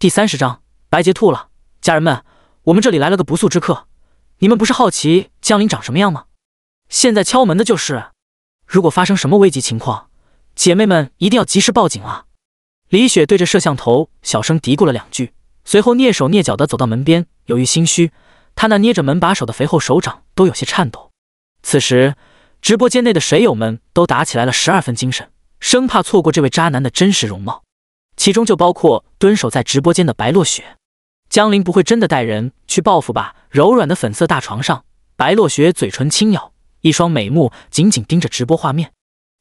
第三十章，白洁吐了。家人们，我们这里来了个不速之客。你们不是好奇江林长什么样吗？现在敲门的就是。如果发生什么危急情况，姐妹们一定要及时报警啊！李雪对着摄像头小声嘀咕了两句，随后蹑手蹑脚的走到门边。由于心虚，她那捏着门把手的肥厚手掌都有些颤抖。此时，直播间内的水友们都打起来了十二分精神，生怕错过这位渣男的真实容貌。其中就包括蹲守在直播间的白落雪。江林不会真的带人去报复吧？柔软的粉色大床上，白落雪嘴唇轻咬，一双美目紧紧盯着直播画面。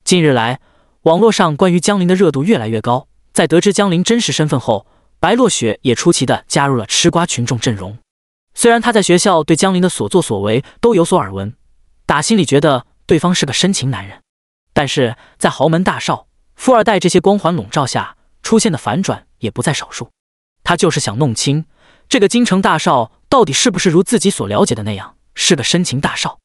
近日来，网络上关于江林的热度越来越高。在得知江林真实身份后，白落雪也出奇的加入了吃瓜群众阵容。虽然他在学校对江林的所作所为都有所耳闻，打心里觉得对方是个深情男人，但是在豪门大少、富二代这些光环笼罩下。出现的反转也不在少数，他就是想弄清这个京城大少到底是不是如自己所了解的那样是个深情大少，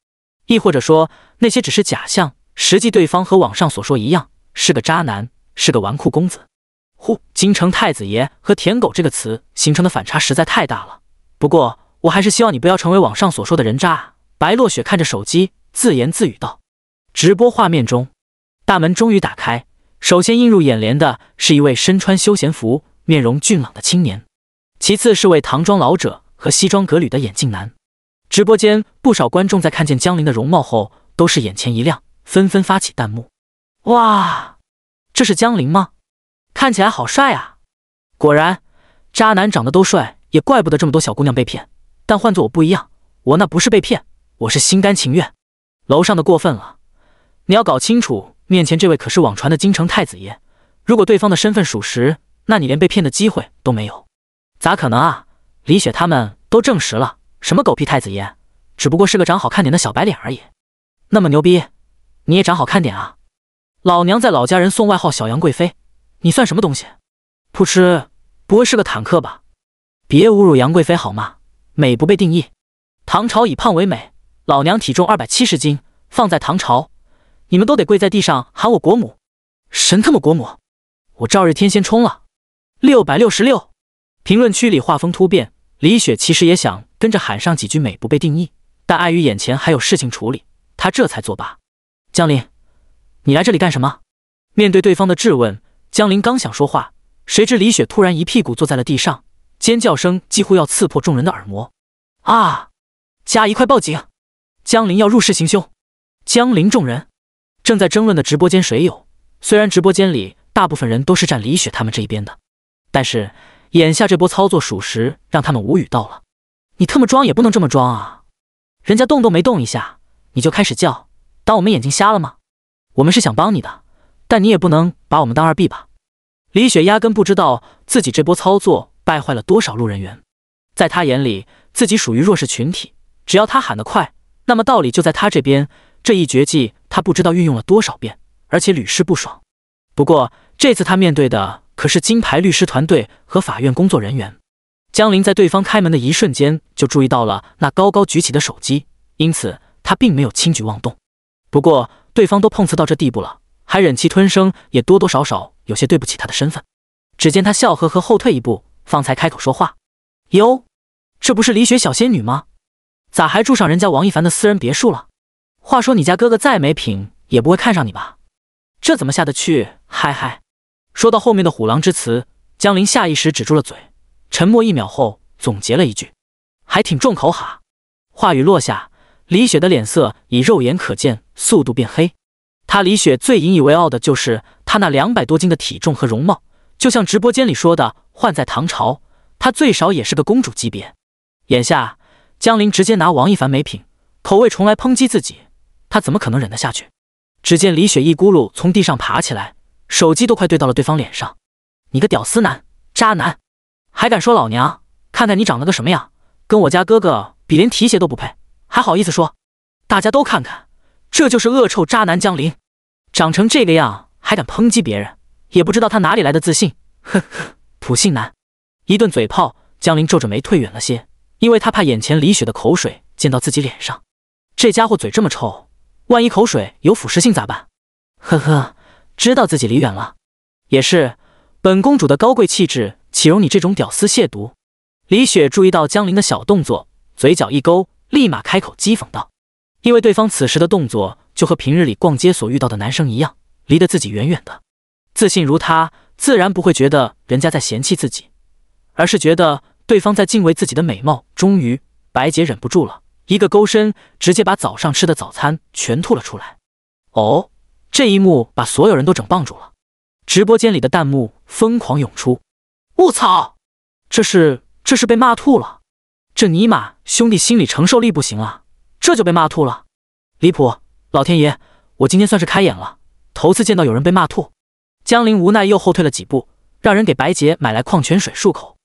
亦或者说那些只是假象，实际对方和网上所说一样是个渣男，是个纨绔公子。呼，京城太子爷和舔狗这个词形成的反差实在太大了。不过，我还是希望你不要成为网上所说的人渣。白落雪看着手机，自言自语道：“直播画面中，大门终于打开。”首先映入眼帘的是一位身穿休闲服、面容俊朗的青年，其次是位唐装老者和西装革履的眼镜男。直播间不少观众在看见江林的容貌后，都是眼前一亮，纷纷发起弹幕：“哇，这是江林吗？看起来好帅啊！”果然，渣男长得都帅，也怪不得这么多小姑娘被骗。但换做我不一样，我那不是被骗，我是心甘情愿。楼上的过分了，你要搞清楚。面前这位可是网传的京城太子爷，如果对方的身份属实，那你连被骗的机会都没有。咋可能啊？李雪他们都证实了，什么狗屁太子爷，只不过是个长好看点的小白脸而已。那么牛逼，你也长好看点啊？老娘在老家人送外号小杨贵妃，你算什么东西？噗嗤，不会是个坦克吧？别侮辱杨贵妃好吗？美不被定义，唐朝以胖为美，老娘体重二百七十斤，放在唐朝。你们都得跪在地上喊我国母，神他妈国母！我赵日天先冲了，六百六十六。评论区里画风突变，李雪其实也想跟着喊上几句“美不被定义”，但碍于眼前还有事情处理，她这才作罢。江林，你来这里干什么？面对对方的质问，江林刚想说话，谁知李雪突然一屁股坐在了地上，尖叫声几乎要刺破众人的耳膜。啊！嘉怡，快报警！江林要入室行凶！江林，众人。正在争论的直播间水友，虽然直播间里大部分人都是站李雪他们这一边的，但是眼下这波操作属实让他们无语到了。你特么装也不能这么装啊！人家动都没动一下，你就开始叫，当我们眼睛瞎了吗？我们是想帮你的，但你也不能把我们当二 B 吧？李雪压根不知道自己这波操作败坏了多少路人缘，在他眼里，自己属于弱势群体，只要他喊得快，那么道理就在他这边。这一绝技，他不知道运用了多少遍，而且屡试不爽。不过这次他面对的可是金牌律师团队和法院工作人员。江林在对方开门的一瞬间就注意到了那高高举起的手机，因此他并没有轻举妄动。不过对方都碰瓷到这地步了，还忍气吞声，也多多少少有些对不起他的身份。只见他笑呵呵后退一步，方才开口说话：“哟，这不是李雪小仙女吗？咋还住上人家王一凡的私人别墅了？”话说你家哥哥再没品，也不会看上你吧？这怎么下得去？嗨嗨！说到后面的虎狼之词，江林下意识止住了嘴，沉默一秒后总结了一句：“还挺重口哈。”话语落下，李雪的脸色以肉眼可见速度变黑。她李雪最引以为傲的就是她那两百多斤的体重和容貌，就像直播间里说的，换在唐朝，她最少也是个公主级别。眼下，江林直接拿王一凡没品、口味重来抨击自己。他怎么可能忍得下去？只见李雪一咕噜从地上爬起来，手机都快对到了对方脸上。你个屌丝男、渣男，还敢说老娘？看看你长了个什么样，跟我家哥哥比，连提鞋都不配，还好意思说？大家都看看，这就是恶臭渣男江林，长成这个样还敢抨击别人，也不知道他哪里来的自信。呵呵，普信男，一顿嘴炮。江林皱着眉退远了些，因为他怕眼前李雪的口水溅到自己脸上。这家伙嘴这么臭。万一口水有腐蚀性咋办？呵呵，知道自己离远了，也是。本公主的高贵气质岂容你这种屌丝亵渎？李雪注意到江林的小动作，嘴角一勾，立马开口讥讽道：“因为对方此时的动作就和平日里逛街所遇到的男生一样，离得自己远远的。自信如他，自然不会觉得人家在嫌弃自己，而是觉得对方在敬畏自己的美貌。”终于，白洁忍不住了。一个勾身，直接把早上吃的早餐全吐了出来。哦，这一幕把所有人都整棒住了。直播间里的弹幕疯狂涌出：“我操，这是这是被骂吐了！这尼玛兄弟心理承受力不行啊，这就被骂吐了，离谱！老天爷，我今天算是开眼了，头次见到有人被骂吐。”江林无奈又后退了几步，让人给白洁买来矿泉水漱口，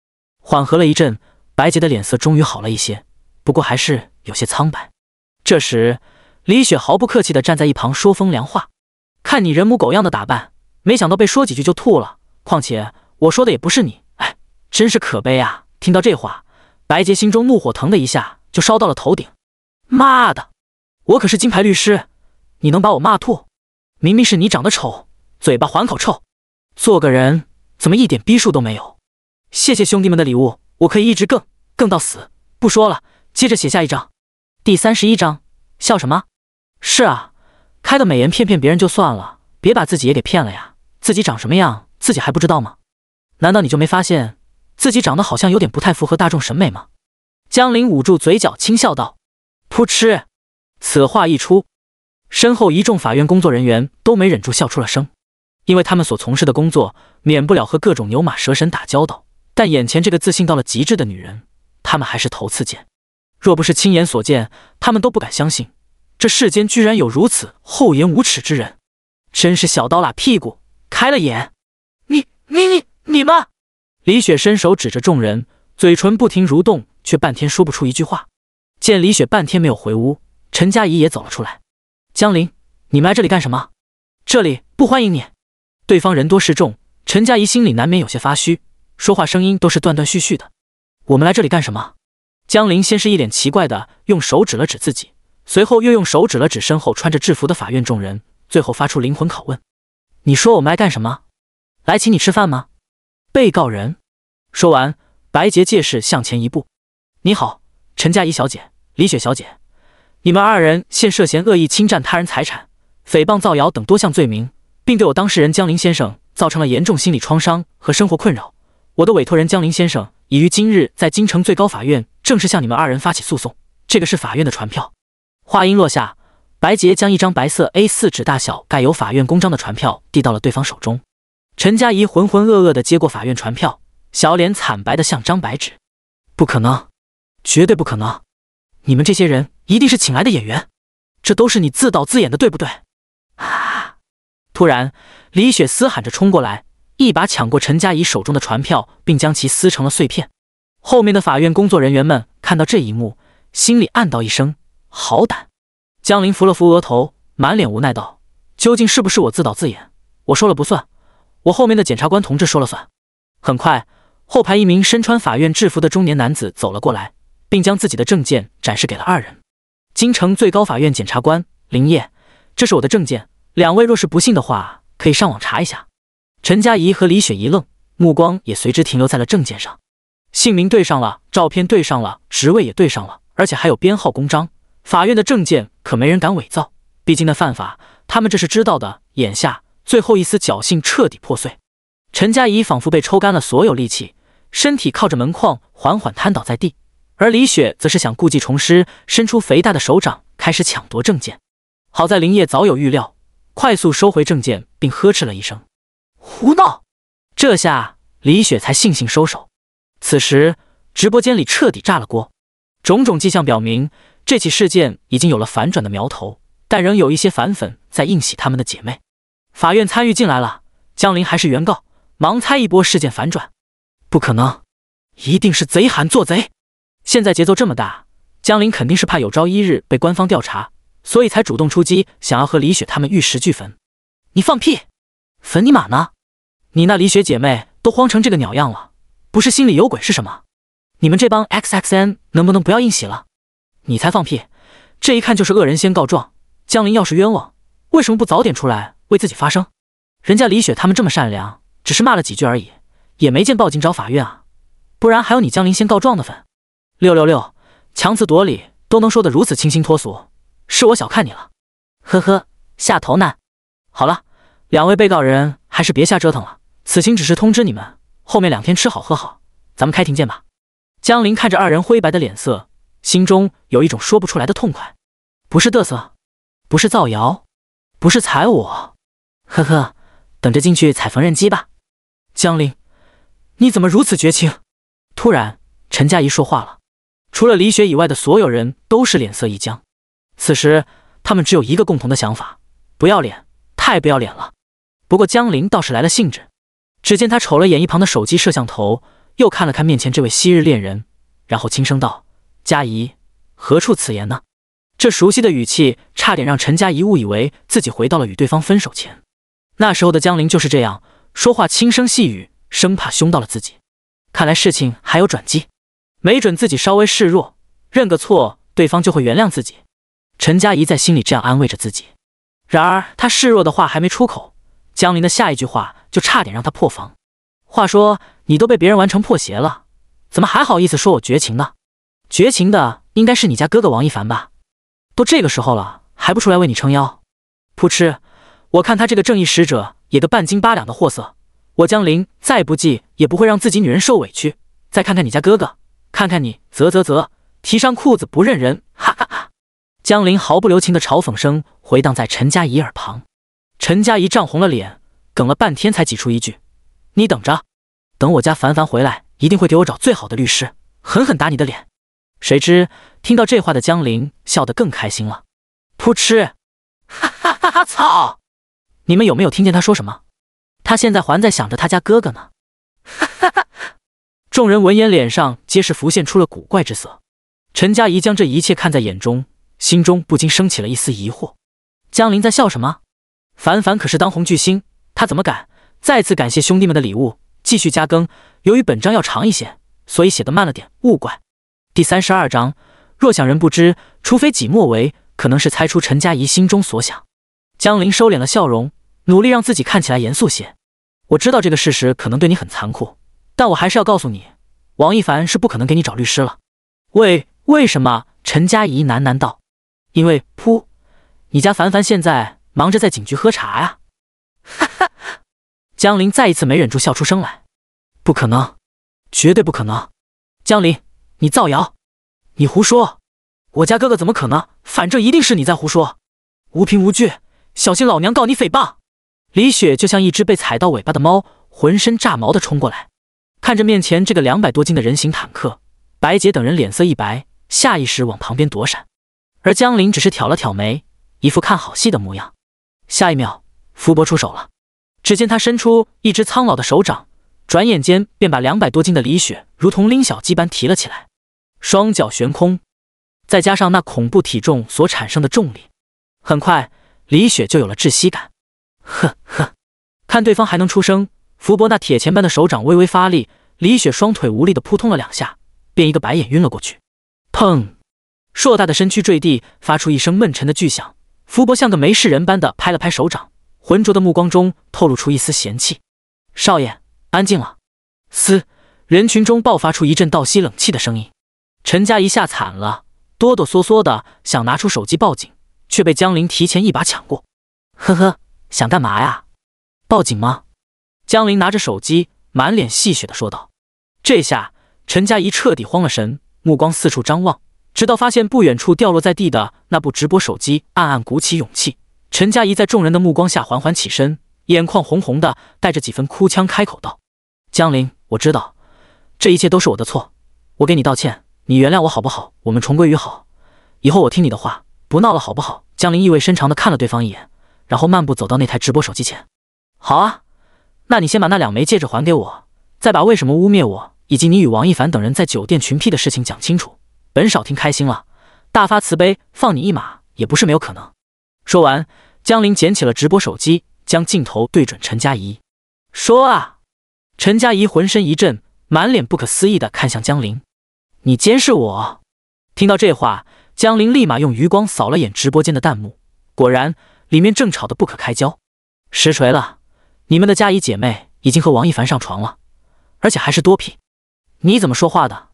缓和了一阵，白洁的脸色终于好了一些，不过还是。有些苍白。这时，李雪毫不客气地站在一旁说风凉话：“看你人模狗样的打扮，没想到被说几句就吐了。况且我说的也不是你，哎，真是可悲啊！”听到这话，白洁心中怒火腾的一下就烧到了头顶：“妈的，我可是金牌律师，你能把我骂吐？明明是你长得丑，嘴巴还口臭，做个人怎么一点逼数都没有？谢谢兄弟们的礼物，我可以一直更更到死。不说了，接着写下一张。”第三十一章，笑什么？是啊，开个美颜骗骗别人就算了，别把自己也给骗了呀！自己长什么样，自己还不知道吗？难道你就没发现自己长得好像有点不太符合大众审美吗？江林捂住嘴角轻笑道。噗嗤，此话一出，身后一众法院工作人员都没忍住笑出了声，因为他们所从事的工作，免不了和各种牛马蛇神打交道，但眼前这个自信到了极致的女人，他们还是头次见。若不是亲眼所见，他们都不敢相信，这世间居然有如此厚颜无耻之人！真是小刀拉屁股开了眼！你、你、你、你们！李雪伸手指着众人，嘴唇不停蠕动，却半天说不出一句话。见李雪半天没有回屋，陈佳怡也走了出来。江林，你们来这里干什么？这里不欢迎你。对方人多势众，陈佳怡心里难免有些发虚，说话声音都是断断续续的。我们来这里干什么？江林先是一脸奇怪的用手指了指自己，随后又用手指了指身后穿着制服的法院众人，最后发出灵魂拷问：“你说我们来干什么？来请你吃饭吗？”被告人。说完，白洁借势向前一步：“你好，陈佳怡小姐，李雪小姐，你们二人现涉嫌恶意侵占他人财产、诽谤造谣等多项罪名，并对我当事人江林先生造成了严重心理创伤和生活困扰。我的委托人江林先生已于今日在京城最高法院。”正式向你们二人发起诉讼，这个是法院的传票。话音落下，白洁将一张白色 A 四纸大小、盖有法院公章的传票递到了对方手中。陈佳怡浑浑噩噩地接过法院传票，小脸惨白的像张白纸。不可能，绝对不可能！你们这些人一定是请来的演员，这都是你自导自演的，对不对？啊！突然，李雪嘶喊着冲过来，一把抢过陈佳怡手中的传票，并将其撕成了碎片。后面的法院工作人员们看到这一幕，心里暗道一声“好胆”。江林扶了扶额头，满脸无奈道：“究竟是不是我自导自演？我说了不算，我后面的检察官同志说了算。”很快，后排一名身穿法院制服的中年男子走了过来，并将自己的证件展示给了二人。京城最高法院检察官林业，这是我的证件。两位若是不信的话，可以上网查一下。陈佳怡和李雪一愣，目光也随之停留在了证件上。姓名对上了，照片对上了，职位也对上了，而且还有编号公章。法院的证件可没人敢伪造，毕竟那犯法。他们这是知道的。眼下最后一丝侥幸彻底破碎，陈佳怡仿佛被抽干了所有力气，身体靠着门框缓缓瘫倒在地。而李雪则是想故技重施，伸出肥大的手掌开始抢夺证件。好在林业早有预料，快速收回证件，并呵斥了一声：“胡闹！”这下李雪才悻悻收手。此时，直播间里彻底炸了锅。种种迹象表明，这起事件已经有了反转的苗头，但仍有一些反粉在应喜他们的姐妹。法院参与进来了，江林还是原告。盲猜一波事件反转，不可能，一定是贼喊做贼。现在节奏这么大，江林肯定是怕有朝一日被官方调查，所以才主动出击，想要和李雪他们玉石俱焚。你放屁，粉你妈呢？你那李雪姐妹都慌成这个鸟样了。不是心里有鬼是什么？你们这帮 X X N 能不能不要硬洗了？你才放屁！这一看就是恶人先告状。江林要是冤枉，为什么不早点出来为自己发声？人家李雪他们这么善良，只是骂了几句而已，也没见报警找法院啊。不然还有你江林先告状的份？六六六，强词夺理都能说得如此清新脱俗，是我小看你了。呵呵，下头呢？好了，两位被告人还是别瞎折腾了。此行只是通知你们。后面两天吃好喝好，咱们开庭见吧。江林看着二人灰白的脸色，心中有一种说不出来的痛快，不是得瑟，不是造谣，不是踩我，呵呵，等着进去踩缝纫机吧。江林，你怎么如此绝情？突然，陈佳怡说话了，除了李雪以外的所有人都是脸色一僵。此时，他们只有一个共同的想法：不要脸，太不要脸了。不过，江林倒是来了兴致。只见他瞅了眼一旁的手机摄像头，又看了看面前这位昔日恋人，然后轻声道：“佳怡，何处此言呢？”这熟悉的语气差点让陈佳怡误以为自己回到了与对方分手前。那时候的江林就是这样，说话轻声细语，生怕凶到了自己。看来事情还有转机，没准自己稍微示弱，认个错，对方就会原谅自己。陈佳怡在心里这样安慰着自己。然而，他示弱的话还没出口，江林的下一句话。就差点让他破防。话说，你都被别人玩成破鞋了，怎么还好意思说我绝情呢？绝情的应该是你家哥哥王一凡吧？都这个时候了，还不出来为你撑腰？噗嗤，我看他这个正义使者也个半斤八两的货色。我江林再不济也不会让自己女人受委屈。再看看你家哥哥，看看你，啧啧啧，提上裤子不认人，哈哈哈！江林毫不留情的嘲讽声回荡在陈佳怡耳旁，陈佳怡涨红了脸。哽了半天才挤出一句：“你等着，等我家凡凡回来，一定会给我找最好的律师，狠狠打你的脸。”谁知听到这话的江林笑得更开心了，扑哧，哈哈哈哈！操！你们有没有听见他说什么？他现在还在想着他家哥哥呢。哈哈！哈！众人闻言，脸上皆是浮现出了古怪之色。陈佳怡将这一切看在眼中，心中不禁升起了一丝疑惑：江林在笑什么？凡凡可是当红巨星。他怎么敢？再次感谢兄弟们的礼物，继续加更。由于本章要长一些，所以写的慢了点，勿怪。第三十二章：若想人不知，除非己莫为。可能是猜出陈佳怡心中所想，江林收敛了笑容，努力让自己看起来严肃些。我知道这个事实可能对你很残酷，但我还是要告诉你，王一凡是不可能给你找律师了。为为什么？陈佳怡喃喃道：“因为噗，你家凡凡现在忙着在警局喝茶呀。”哈哈，江林再一次没忍住笑出声来。不可能，绝对不可能！江林，你造谣，你胡说！我家哥哥怎么可能？反正一定是你在胡说，无凭无据，小心老娘告你诽谤！李雪就像一只被踩到尾巴的猫，浑身炸毛的冲过来，看着面前这个两百多斤的人形坦克，白洁等人脸色一白，下意识往旁边躲闪，而江林只是挑了挑眉，一副看好戏的模样。下一秒。福伯出手了，只见他伸出一只苍老的手掌，转眼间便把两百多斤的李雪如同拎小鸡般提了起来，双脚悬空，再加上那恐怖体重所产生的重力，很快李雪就有了窒息感。呵呵，看对方还能出声，福伯那铁钳般的手掌微微发力，李雪双腿无力的扑通了两下，便一个白眼晕了过去。砰！硕大的身躯坠地，发出一声闷沉的巨响。福伯像个没事人般的拍了拍手掌。浑浊的目光中透露出一丝嫌弃。少爷，安静了。嘶！人群中爆发出一阵倒吸冷气的声音。陈家一吓惨了，哆哆嗦嗦的想拿出手机报警，却被江林提前一把抢过。呵呵，想干嘛呀？报警吗？江林拿着手机，满脸戏谑的说道。这下陈家一彻底慌了神，目光四处张望，直到发现不远处掉落在地的那部直播手机，暗暗鼓起勇气。陈佳怡在众人的目光下缓缓起身，眼眶红红的，带着几分哭腔开口道：“江林，我知道这一切都是我的错，我给你道歉，你原谅我好不好？我们重归于好，以后我听你的话，不闹了，好不好？”江林意味深长的看了对方一眼，然后漫步走到那台直播手机前。“好啊，那你先把那两枚戒指还给我，再把为什么污蔑我，以及你与王一凡等人在酒店群批的事情讲清楚。本少听开心了，大发慈悲放你一马也不是没有可能。”说完，江林捡起了直播手机，将镜头对准陈佳怡，说：“啊！”陈佳怡浑身一震，满脸不可思议的看向江林，“你监视我？”听到这话，江林立马用余光扫了眼直播间的弹幕，果然里面正吵得不可开交。实锤了，你们的佳怡姐妹已经和王一凡上床了，而且还是多品。你怎么说话的？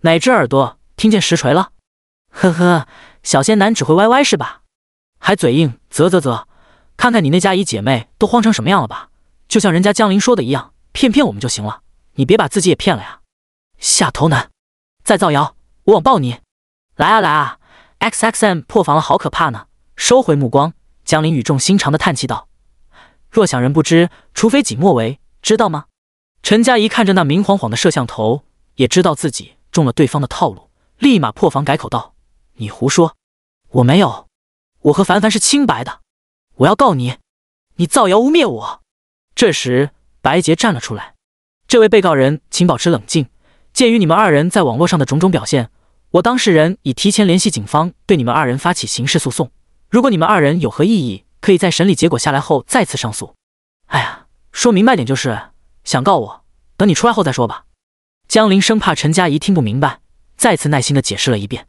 哪只耳朵听见实锤了？呵呵，小仙男只会 YY 是吧？还嘴硬，啧啧啧，看看你那家姨姐妹都慌成什么样了吧？就像人家江林说的一样，骗骗我们就行了，你别把自己也骗了呀！下头男，再造谣，我网暴你！来啊来啊！X X M 破防了，好可怕呢！收回目光，江林语重心长的叹气道：“若想人不知，除非己莫为，知道吗？”陈佳怡看着那明晃晃的摄像头，也知道自己中了对方的套路，立马破防改口道：“你胡说，我没有。”我和凡凡是清白的，我要告你，你造谣污蔑我。这时，白洁站了出来：“这位被告人，请保持冷静。鉴于你们二人在网络上的种种表现，我当事人已提前联系警方，对你们二人发起刑事诉讼。如果你们二人有何异议，可以在审理结果下来后再次上诉。”哎呀，说明白点就是想告我，等你出来后再说吧。江林生怕陈佳怡听不明白，再次耐心的解释了一遍。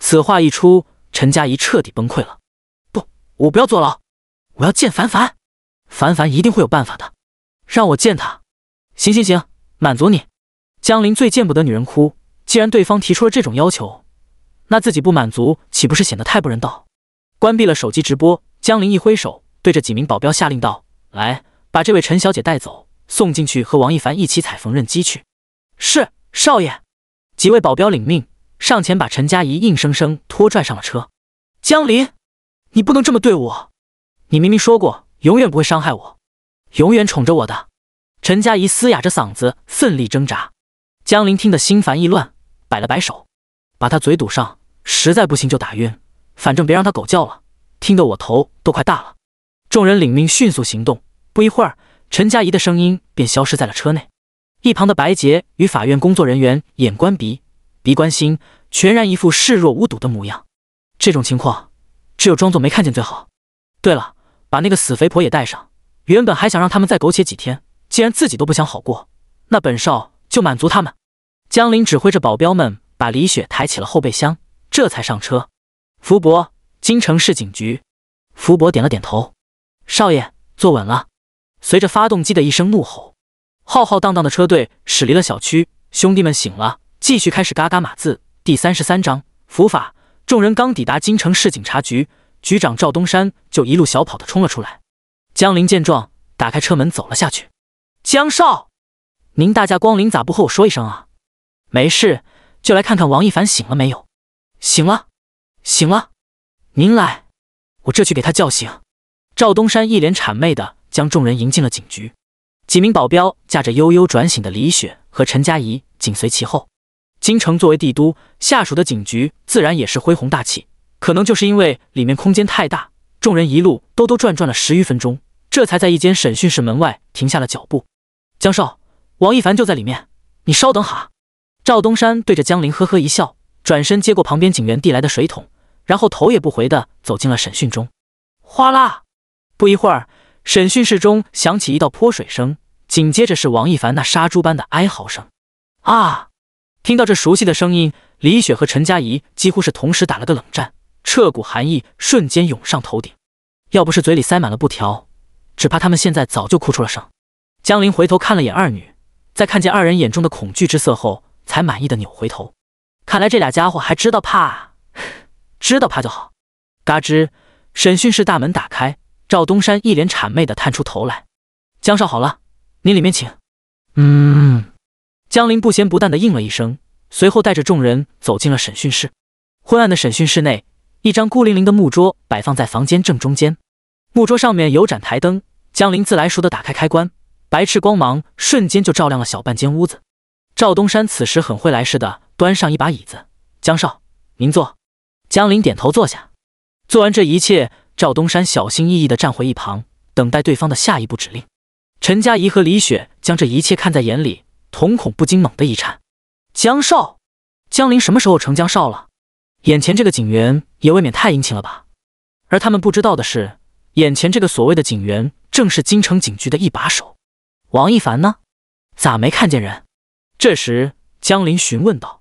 此话一出，陈佳怡彻底崩溃了。我不要坐牢，我要见凡凡，凡凡一定会有办法的，让我见他。行行行，满足你。江林最见不得女人哭，既然对方提出了这种要求，那自己不满足岂不是显得太不人道？关闭了手机直播，江林一挥手，对着几名保镖下令道：“来，把这位陈小姐带走，送进去和王一凡一起踩缝纫机去。”是少爷。几位保镖领命上前，把陈佳怡硬生生拖拽上了车。江林。你不能这么对我！你明明说过永远不会伤害我，永远宠着我的。陈佳怡嘶哑着嗓子奋力挣扎，江林听得心烦意乱，摆了摆手，把他嘴堵上，实在不行就打晕，反正别让他狗叫了，听得我头都快大了。众人领命，迅速行动。不一会儿，陈佳怡的声音便消失在了车内。一旁的白洁与法院工作人员眼观鼻，鼻观心，全然一副视若无睹的模样。这种情况。只有装作没看见最好。对了，把那个死肥婆也带上。原本还想让他们再苟且几天，既然自己都不想好过，那本少就满足他们。江林指挥着保镖们把李雪抬起了后备箱，这才上车。福伯，京城市警局。福伯点了点头：“少爷，坐稳了。”随着发动机的一声怒吼，浩浩荡荡的车队驶离了小区。兄弟们醒了，继续开始嘎嘎码字。第三十三章：伏法。众人刚抵达京城市警察局，局长赵东山就一路小跑的冲了出来。江林见状，打开车门走了下去。江少，您大驾光临，咋不和我说一声啊？没事，就来看看王一凡醒了没有。醒了，醒了。您来，我这去给他叫醒。赵东山一脸谄媚的将众人迎进了警局，几名保镖驾着悠悠转醒的李雪和陈佳怡紧随其后。京城作为帝都，下属的警局自然也是恢弘大气。可能就是因为里面空间太大，众人一路兜兜转转了十余分钟，这才在一间审讯室门外停下了脚步。江少，王一凡就在里面，你稍等哈。赵东山对着江林呵呵一笑，转身接过旁边警员递来的水桶，然后头也不回地走进了审讯中。哗啦！不一会儿，审讯室中响起一道泼水声，紧接着是王一凡那杀猪般的哀嚎声。啊！听到这熟悉的声音，李雪和陈佳怡几乎是同时打了个冷战，彻骨寒意瞬间涌上头顶。要不是嘴里塞满了布条，只怕他们现在早就哭出了声。江林回头看了眼二女，在看见二人眼中的恐惧之色后，才满意的扭回头。看来这俩家伙还知道怕，知道怕就好。嘎吱，审讯室大门打开，赵东山一脸谄媚的探出头来：“江少好了，您里面请。”嗯。江林不咸不淡的应了一声，随后带着众人走进了审讯室。昏暗的审讯室内，一张孤零零的木桌摆放在房间正中间。木桌上面有盏台灯，江林自来熟的打开开关，白炽光芒瞬间就照亮了小半间屋子。赵东山此时很会来事的，端上一把椅子：“江少，您坐。”江林点头坐下。做完这一切，赵东山小心翼翼地站回一旁，等待对方的下一步指令。陈佳怡和李雪将这一切看在眼里。瞳孔不禁猛地一颤，江少，江林什么时候成江少了？眼前这个警员也未免太殷勤了吧？而他们不知道的是，眼前这个所谓的警员，正是京城警局的一把手。王一凡呢？咋没看见人？这时，江林询问道：“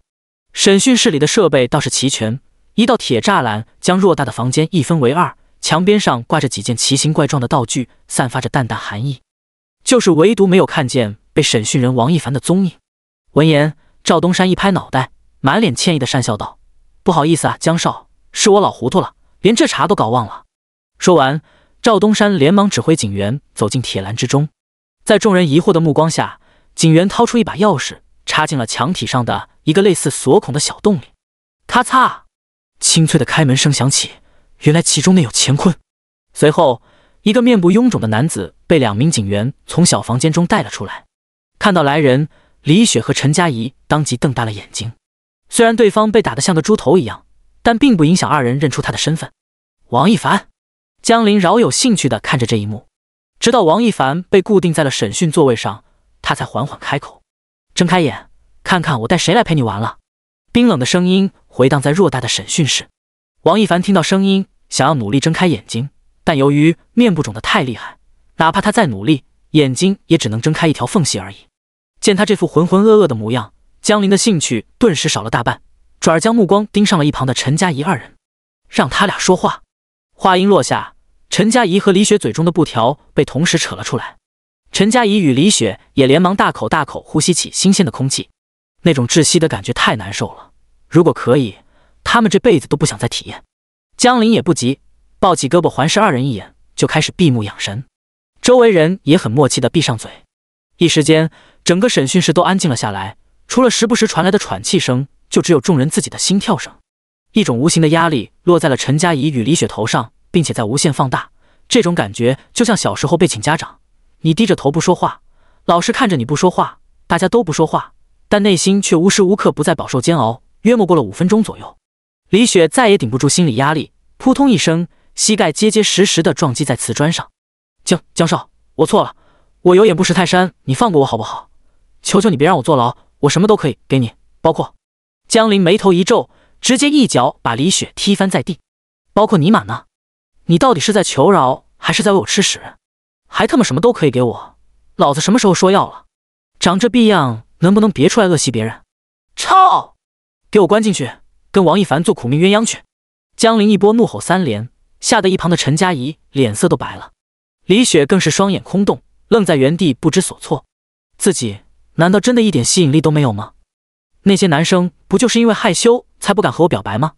审讯室里的设备倒是齐全，一道铁栅栏将偌大的房间一分为二，墙边上挂着几件奇形怪状的道具，散发着淡淡寒意，就是唯独没有看见。”被审讯人王一凡的踪影。闻言，赵东山一拍脑袋，满脸歉意的讪笑道：“不好意思啊，江少，是我老糊涂了，连这茬都搞忘了。”说完，赵东山连忙指挥警员走进铁栏之中，在众人疑惑的目光下，警员掏出一把钥匙，插进了墙体上的一个类似锁孔的小洞里，咔嚓，清脆的开门声响起。原来其中内有乾坤。随后，一个面部臃肿的男子被两名警员从小房间中带了出来。看到来人，李雪和陈佳怡当即瞪大了眼睛。虽然对方被打得像个猪头一样，但并不影响二人认出他的身份。王一凡，江林饶有兴趣地看着这一幕，直到王一凡被固定在了审讯座位上，他才缓缓开口：“睁开眼，看看我带谁来陪你玩了。”冰冷的声音回荡在偌大的审讯室。王一凡听到声音，想要努力睁开眼睛，但由于面部肿得太厉害，哪怕他再努力。眼睛也只能睁开一条缝隙而已。见他这副浑浑噩噩的模样，江林的兴趣顿时少了大半，转而将目光盯上了一旁的陈佳怡二人，让他俩说话。话音落下，陈佳怡和李雪嘴中的布条被同时扯了出来。陈佳怡与李雪也连忙大口大口呼吸起新鲜的空气，那种窒息的感觉太难受了。如果可以，他们这辈子都不想再体验。江林也不急，抱起胳膊环视二人一眼，就开始闭目养神。周围人也很默契地闭上嘴，一时间，整个审讯室都安静了下来，除了时不时传来的喘气声，就只有众人自己的心跳声。一种无形的压力落在了陈佳怡与李雪头上，并且在无限放大。这种感觉就像小时候被请家长，你低着头不说话，老师看着你不说话，大家都不说话，但内心却无时无刻不在饱受煎熬。约莫过了五分钟左右，李雪再也顶不住心理压力，扑通一声，膝盖结结实实的撞击在瓷砖上。江江少，我错了，我有眼不识泰山，你放过我好不好？求求你别让我坐牢，我什么都可以给你，包括……江林眉头一皱，直接一脚把李雪踢翻在地，包括尼玛呢？你到底是在求饶还是在喂我吃屎？还他妈什么都可以给我，老子什么时候说要了？长这逼样能不能别出来恶习别人？操，给我关进去，跟王一凡做苦命鸳鸯去！江林一波怒吼三连，吓得一旁的陈佳怡脸色都白了。李雪更是双眼空洞，愣在原地，不知所措。自己难道真的一点吸引力都没有吗？那些男生不就是因为害羞才不敢和我表白吗？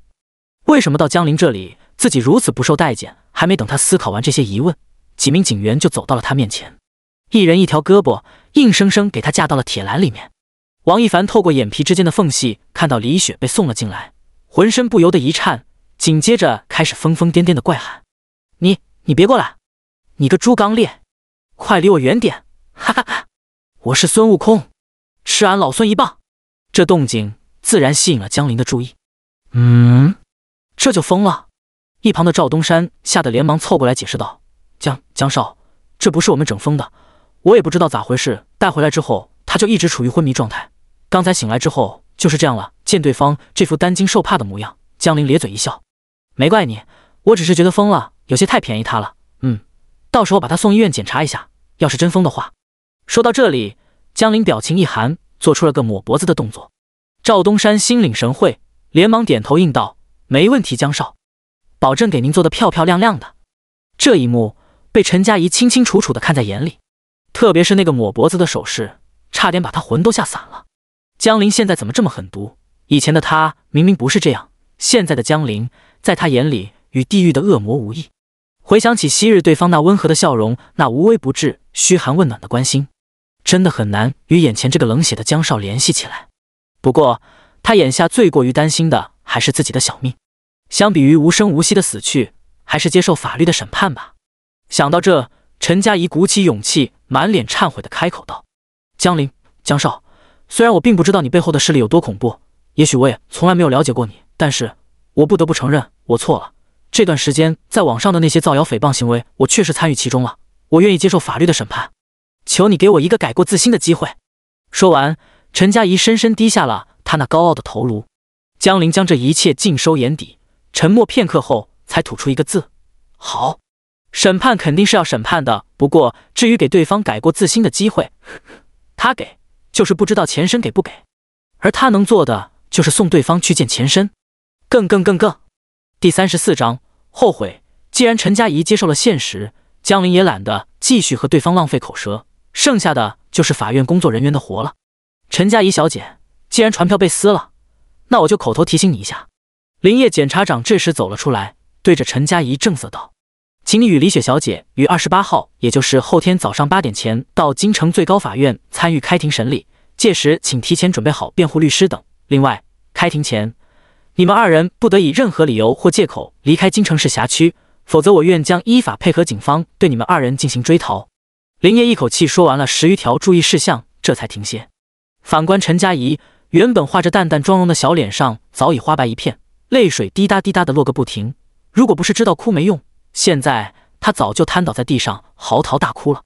为什么到江林这里自己如此不受待见？还没等他思考完这些疑问，几名警员就走到了他面前，一人一条胳膊，硬生生给他架到了铁栏里面。王一凡透过眼皮之间的缝隙看到李雪被送了进来，浑身不由得一颤，紧接着开始疯疯癫癫的怪喊：“你你别过来！”你个猪刚烈，快离我远点！哈哈哈！我是孙悟空，吃俺老孙一棒！这动静自然吸引了江林的注意。嗯，这就疯了！一旁的赵东山吓得连忙凑过来解释道：“江江少，这不是我们整疯的，我也不知道咋回事。带回来之后他就一直处于昏迷状态，刚才醒来之后就是这样了。”见对方这副担惊受怕的模样，江林咧嘴一笑：“没怪你，我只是觉得疯了有些太便宜他了。”到时候把他送医院检查一下，要是真疯的话。说到这里，江林表情一寒，做出了个抹脖子的动作。赵东山心领神会，连忙点头应道：“没问题，江少，保证给您做的漂漂亮亮的。”这一幕被陈佳怡清清楚楚的看在眼里，特别是那个抹脖子的手势，差点把他魂都吓散了。江林现在怎么这么狠毒？以前的他明明不是这样，现在的江林在他眼里与地狱的恶魔无异。回想起昔日对方那温和的笑容，那无微不至、嘘寒问暖的关心，真的很难与眼前这个冷血的江少联系起来。不过，他眼下最过于担心的还是自己的小命。相比于无声无息的死去，还是接受法律的审判吧。想到这，陈佳怡鼓起勇气，满脸忏悔的开口道：“江林，江少，虽然我并不知道你背后的势力有多恐怖，也许我也从来没有了解过你，但是我不得不承认，我错了。”这段时间在网上的那些造谣诽谤行为，我确实参与其中了。我愿意接受法律的审判，求你给我一个改过自新的机会。”说完，陈佳怡深深低下了她那高傲的头颅。江林将这一切尽收眼底，沉默片刻后才吐出一个字：“好。”审判肯定是要审判的，不过至于给对方改过自新的机会，他给，就是不知道前身给不给。而他能做的就是送对方去见前身。更更更更，第三十四章。后悔。既然陈佳怡接受了现实，江林也懒得继续和对方浪费口舌，剩下的就是法院工作人员的活了。陈佳怡小姐，既然传票被撕了，那我就口头提醒你一下。林业检察长这时走了出来，对着陈佳怡正色道：“请你与李雪小姐于二十八号，也就是后天早上八点前，到京城最高法院参与开庭审理。届时，请提前准备好辩护律师等。另外，开庭前。”你们二人不得以任何理由或借口离开京城市辖区，否则我愿将依法配合警方对你们二人进行追逃。林烨一口气说完了十余条注意事项，这才停歇。反观陈佳怡，原本画着淡淡妆容的小脸上早已花白一片，泪水滴答滴答的落个不停。如果不是知道哭没用，现在她早就瘫倒在地上嚎啕大哭了。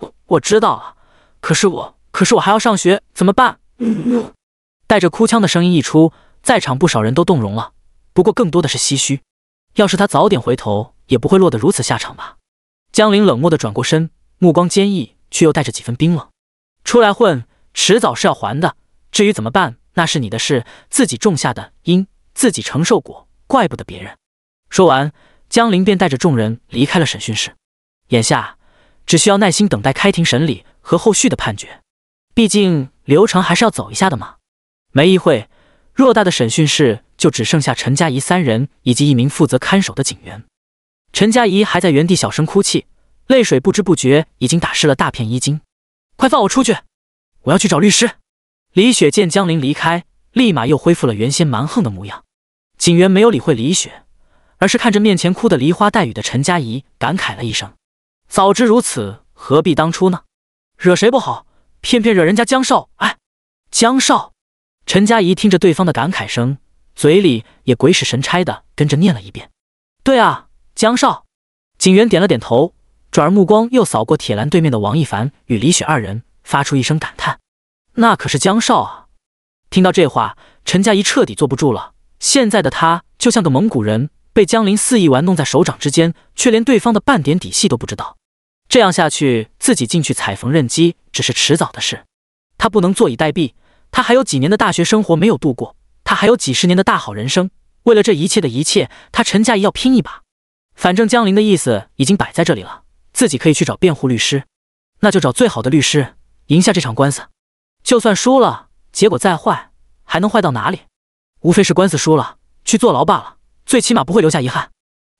我我知道啊，可是我可是我还要上学，怎么办？呜，带着哭腔的声音一出。在场不少人都动容了，不过更多的是唏嘘。要是他早点回头，也不会落得如此下场吧？江林冷漠的转过身，目光坚毅却又带着几分冰冷。出来混，迟早是要还的。至于怎么办，那是你的事，自己种下的因，自己承受果，怪不得别人。说完，江林便带着众人离开了审讯室。眼下只需要耐心等待开庭审理和后续的判决，毕竟流程还是要走一下的嘛。没一会。偌大的审讯室就只剩下陈佳怡三人以及一名负责看守的警员。陈佳怡还在原地小声哭泣，泪水不知不觉已经打湿了大片衣襟。快放我出去！我要去找律师。李雪见江林离开，立马又恢复了原先蛮横的模样。警员没有理会李雪，而是看着面前哭得梨花带雨的陈佳怡，感慨了一声：“早知如此，何必当初呢？惹谁不好，偏偏惹人家江少。”哎，江少。陈佳怡听着对方的感慨声，嘴里也鬼使神差的跟着念了一遍：“对啊，江少。”警员点了点头，转而目光又扫过铁栏对面的王一凡与李雪二人，发出一声感叹：“那可是江少啊！”听到这话，陈佳怡彻底坐不住了。现在的他就像个蒙古人，被江林肆意玩弄在手掌之间，却连对方的半点底细都不知道。这样下去，自己进去踩缝纫机只是迟早的事。他不能坐以待毙。他还有几年的大学生活没有度过，他还有几十年的大好人生。为了这一切的一切，他陈佳怡要拼一把。反正江林的意思已经摆在这里了，自己可以去找辩护律师，那就找最好的律师，赢下这场官司。就算输了，结果再坏，还能坏到哪里？无非是官司输了，去坐牢罢了。最起码不会留下遗憾。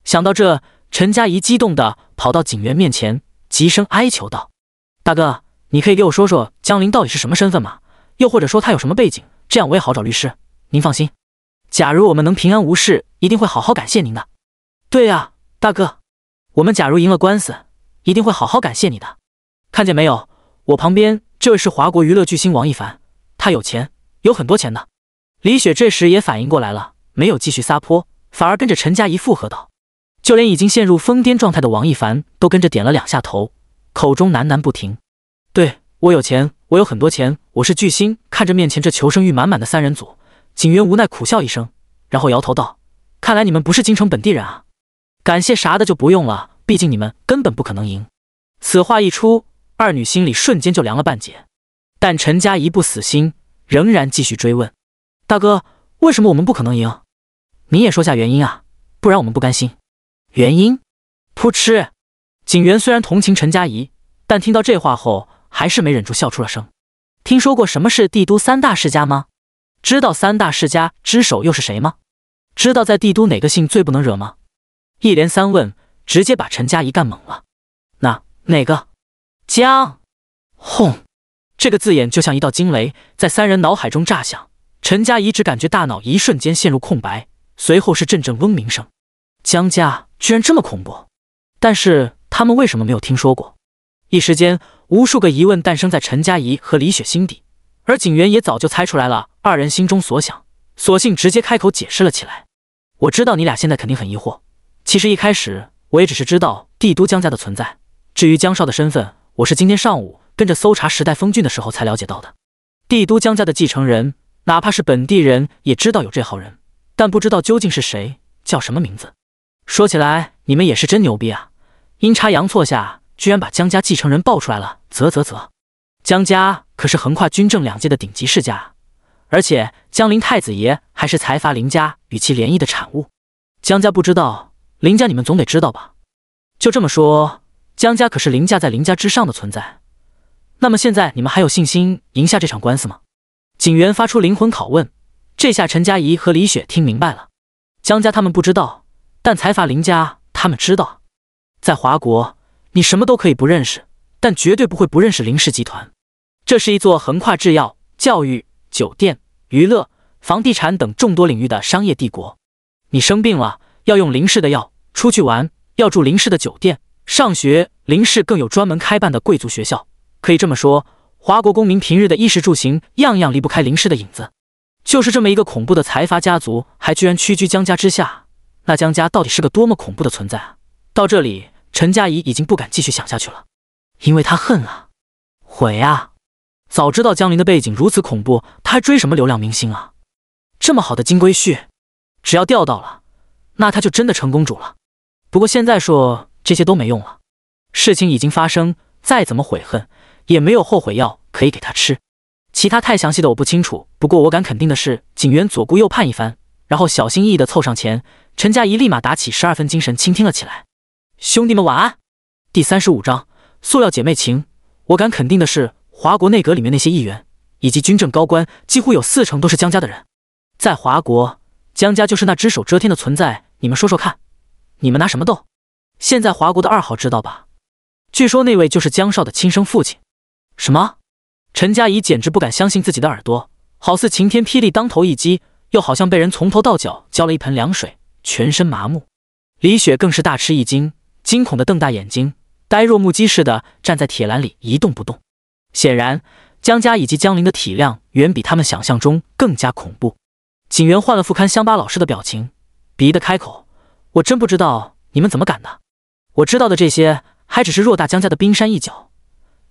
想到这，陈佳怡激动地跑到警员面前，急声哀求道：“大哥，你可以给我说说江林到底是什么身份吗？”又或者说他有什么背景，这样我也好找律师。您放心，假如我们能平安无事，一定会好好感谢您的。对呀，大哥，我们假如赢了官司，一定会好好感谢你的。看见没有，我旁边这位是华国娱乐巨星王一凡，他有钱，有很多钱的。李雪这时也反应过来了，没有继续撒泼，反而跟着陈佳怡附和道：“就连已经陷入疯癫状态的王一凡都跟着点了两下头，口中喃喃不停，对。”我有钱，我有很多钱，我是巨星。看着面前这求生欲满满的三人组，警员无奈苦笑一声，然后摇头道：“看来你们不是京城本地人啊，感谢啥的就不用了，毕竟你们根本不可能赢。”此话一出，二女心里瞬间就凉了半截。但陈佳怡不死心，仍然继续追问：“大哥，为什么我们不可能赢？你也说下原因啊，不然我们不甘心。”原因？扑哧！警员虽然同情陈佳怡，但听到这话后。还是没忍住笑出了声。听说过什么是帝都三大世家吗？知道三大世家之首又是谁吗？知道在帝都哪个姓最不能惹吗？一连三问，直接把陈嘉仪干懵了。那哪个？江，轰！这个字眼就像一道惊雷，在三人脑海中炸响。陈嘉仪只感觉大脑一瞬间陷入空白，随后是阵阵嗡鸣声。江家居然这么恐怖，但是他们为什么没有听说过？一时间。无数个疑问诞生在陈佳怡和李雪心底，而警员也早就猜出来了二人心中所想，索性直接开口解释了起来。我知道你俩现在肯定很疑惑，其实一开始我也只是知道帝都江家的存在，至于江少的身份，我是今天上午跟着搜查时代峰郡的时候才了解到的。帝都江家的继承人，哪怕是本地人也知道有这号人，但不知道究竟是谁，叫什么名字。说起来，你们也是真牛逼啊，阴差阳错下。居然把江家继承人爆出来了！啧啧啧，江家可是横跨军政两界的顶级世家，而且江林太子爷还是财阀林家与其联姻的产物。江家不知道林家，你们总得知道吧？就这么说，江家可是凌驾在林家之上的存在。那么现在，你们还有信心赢下这场官司吗？警员发出灵魂拷问。这下陈佳怡和李雪听明白了，江家他们不知道，但财阀林家他们知道，在华国。你什么都可以不认识，但绝对不会不认识林氏集团。这是一座横跨制药、教育、酒店、娱乐、房地产等众多领域的商业帝国。你生病了要用林氏的药，出去玩要住林氏的酒店，上学林氏更有专门开办的贵族学校。可以这么说，华国公民平日的衣食住行样样离不开林氏的影子。就是这么一个恐怖的财阀家族，还居然屈居江家之下。那江家到底是个多么恐怖的存在？啊！到这里。陈佳怡已经不敢继续想下去了，因为她恨啊，悔啊！早知道江林的背景如此恐怖，他还追什么流量明星啊？这么好的金龟婿，只要钓到了，那他就真的成公主了。不过现在说这些都没用了，事情已经发生，再怎么悔恨也没有后悔药可以给他吃。其他太详细的我不清楚，不过我敢肯定的是，警员左顾右盼一番，然后小心翼翼地凑上前，陈佳怡立马打起十二分精神倾听了起来。兄弟们晚安。第三十五章塑料姐妹情。我敢肯定的是，华国内阁里面那些议员以及军政高官，几乎有四成都是江家的人。在华国，江家就是那只手遮天的存在。你们说说看，你们拿什么斗？现在华国的二号知道吧？据说那位就是江少的亲生父亲。什么？陈佳怡简直不敢相信自己的耳朵，好似晴天霹雳当头一击，又好像被人从头到脚浇了一盆凉水，全身麻木。李雪更是大吃一惊。惊恐的瞪大眼睛，呆若木鸡似的站在铁栏里一动不动。显然，江家以及江林的体量远比他们想象中更加恐怖。警员换了副看乡巴佬似的表情，鄙夷的开口：“我真不知道你们怎么敢的。我知道的这些还只是偌大江家的冰山一角，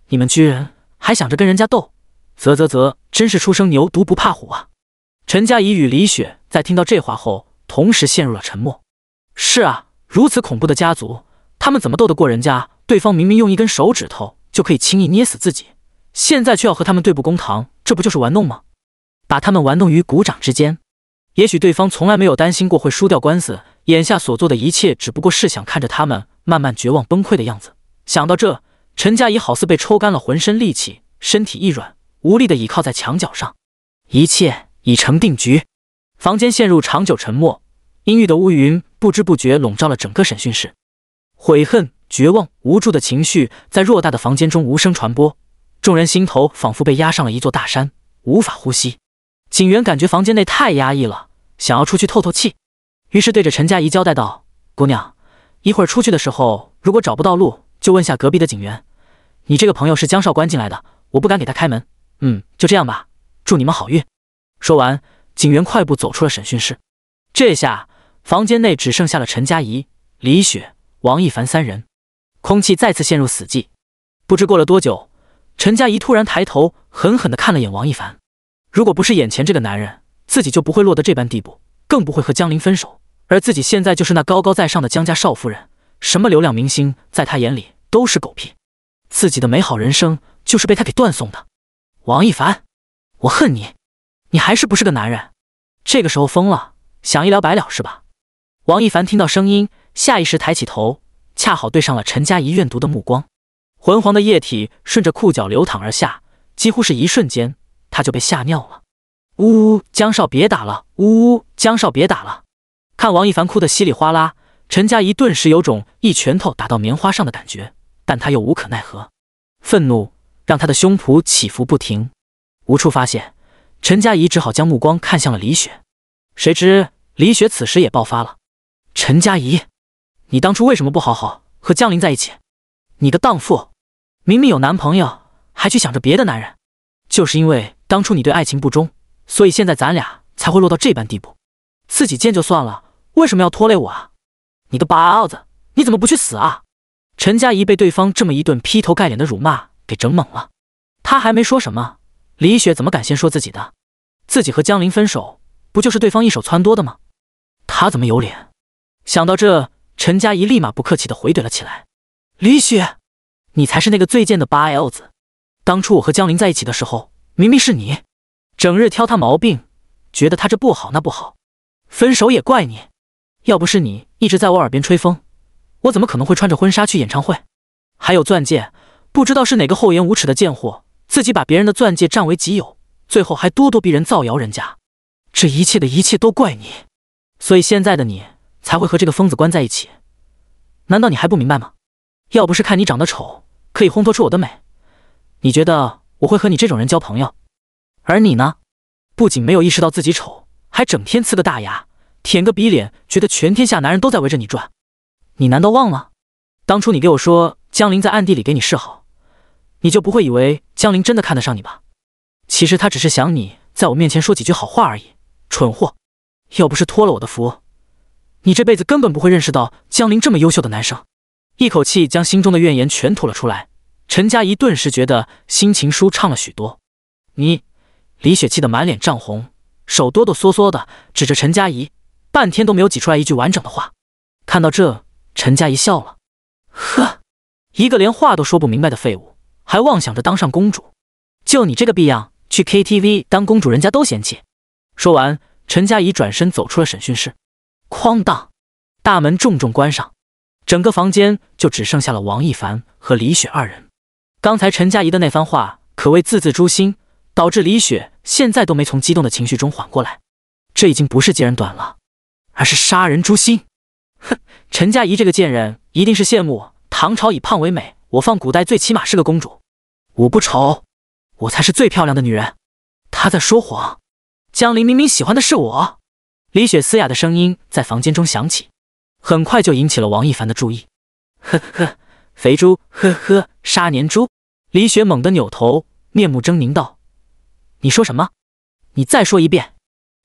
你们居然还想着跟人家斗？啧啧啧，真是初生牛犊不怕虎啊！”陈佳怡与李雪在听到这话后，同时陷入了沉默。是啊，如此恐怖的家族。他们怎么斗得过人家？对方明明用一根手指头就可以轻易捏死自己，现在却要和他们对簿公堂，这不就是玩弄吗？把他们玩弄于股掌之间。也许对方从来没有担心过会输掉官司，眼下所做的一切只不过是想看着他们慢慢绝望崩溃的样子。想到这，陈佳怡好似被抽干了浑身力气，身体一软，无力地倚靠在墙角上。一切已成定局。房间陷入长久沉默，阴郁的乌云不知不觉笼罩了整个审讯室。悔恨、绝望、无助的情绪在偌大的房间中无声传播，众人心头仿佛被压上了一座大山，无法呼吸。警员感觉房间内太压抑了，想要出去透透气，于是对着陈佳怡交代道：“姑娘，一会儿出去的时候，如果找不到路，就问下隔壁的警员。你这个朋友是江少关进来的，我不敢给他开门。嗯，就这样吧，祝你们好运。”说完，警员快步走出了审讯室。这下，房间内只剩下了陈佳怡、李雪。王一凡三人，空气再次陷入死寂。不知过了多久，陈佳怡突然抬头，狠狠的看了眼王一凡。如果不是眼前这个男人，自己就不会落得这般地步，更不会和江林分手。而自己现在就是那高高在上的江家少夫人，什么流量明星，在他眼里都是狗屁。自己的美好人生就是被他给断送的。王一凡，我恨你！你还是不是个男人？这个时候疯了，想一了百了是吧？王一凡听到声音。下意识抬起头，恰好对上了陈佳怡怨毒的目光。浑黄的液体顺着裤脚流淌而下，几乎是一瞬间，他就被吓尿了。呜呜，江少别打了！呜呜，江少别打了！看王一凡哭得稀里哗啦，陈佳怡顿时有种一拳头打到棉花上的感觉，但他又无可奈何。愤怒让他的胸脯起伏不停，无处发泄，陈佳怡只好将目光看向了李雪。谁知李雪此时也爆发了，陈佳怡。你当初为什么不好好和江林在一起？你个荡妇，明明有男朋友，还去想着别的男人。就是因为当初你对爱情不忠，所以现在咱俩才会落到这般地步。自己贱就算了，为什么要拖累我啊？你个八奥子，你怎么不去死啊？陈佳怡被对方这么一顿劈头盖脸的辱骂给整懵了。她还没说什么，李雪怎么敢先说自己的？自己和江林分手，不就是对方一手撺掇的吗？她怎么有脸？想到这。陈佳怡立马不客气的回怼了起来：“李雪，你才是那个最贱的八 L 子。当初我和江林在一起的时候，明明是你，整日挑他毛病，觉得他这不好那不好，分手也怪你。要不是你一直在我耳边吹风，我怎么可能会穿着婚纱去演唱会？还有钻戒，不知道是哪个厚颜无耻的贱货自己把别人的钻戒占为己有，最后还咄咄逼人造谣人家。这一切的一切都怪你。所以现在的你。”才会和这个疯子关在一起？难道你还不明白吗？要不是看你长得丑，可以烘托出我的美，你觉得我会和你这种人交朋友？而你呢，不仅没有意识到自己丑，还整天呲个大牙、舔个鼻脸，觉得全天下男人都在围着你转。你难道忘了当初你给我说江林在暗地里给你示好，你就不会以为江林真的看得上你吧？其实他只是想你在我面前说几句好话而已。蠢货，要不是托了我的福。你这辈子根本不会认识到江林这么优秀的男生，一口气将心中的怨言全吐了出来。陈佳怡顿时觉得心情舒畅了许多。你，李雪气得满脸涨红，手哆哆嗦嗦的指着陈佳怡，半天都没有挤出来一句完整的话。看到这，陈佳怡笑了，呵，一个连话都说不明白的废物，还妄想着当上公主？就你这个逼样，去 KTV 当公主人家都嫌弃。说完，陈佳怡转身走出了审讯室。哐当，大门重重关上，整个房间就只剩下了王一凡和李雪二人。刚才陈佳怡的那番话可谓字字诛心，导致李雪现在都没从激动的情绪中缓过来。这已经不是揭人短了，而是杀人诛心。哼，陈佳怡这个贱人一定是羡慕唐朝以胖为美，我放古代最起码是个公主，我不丑，我才是最漂亮的女人。她在说谎，江林明明喜欢的是我。李雪嘶哑的声音在房间中响起，很快就引起了王一凡的注意。呵呵，肥猪，呵呵，杀年猪！李雪猛地扭头，面目狰狞道：“你说什么？你再说一遍！”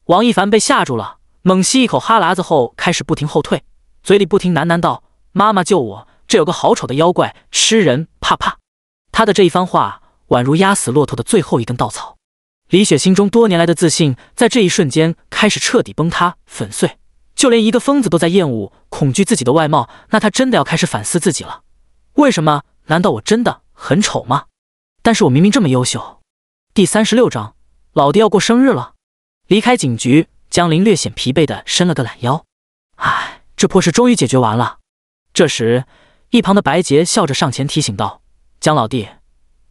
王一凡被吓住了，猛吸一口哈喇子后，开始不停后退，嘴里不停喃喃道：“妈妈救我，这有个好丑的妖怪吃人，怕怕！”他的这一番话，宛如压死骆驼的最后一根稻草。李雪心中多年来的自信，在这一瞬间开始彻底崩塌粉碎。就连一个疯子都在厌恶、恐惧自己的外貌，那她真的要开始反思自己了。为什么？难道我真的很丑吗？但是我明明这么优秀。第三十六章，老弟要过生日了。离开警局，江林略显疲惫的伸了个懒腰。唉，这破事终于解决完了。这时，一旁的白洁笑着上前提醒道：“江老弟，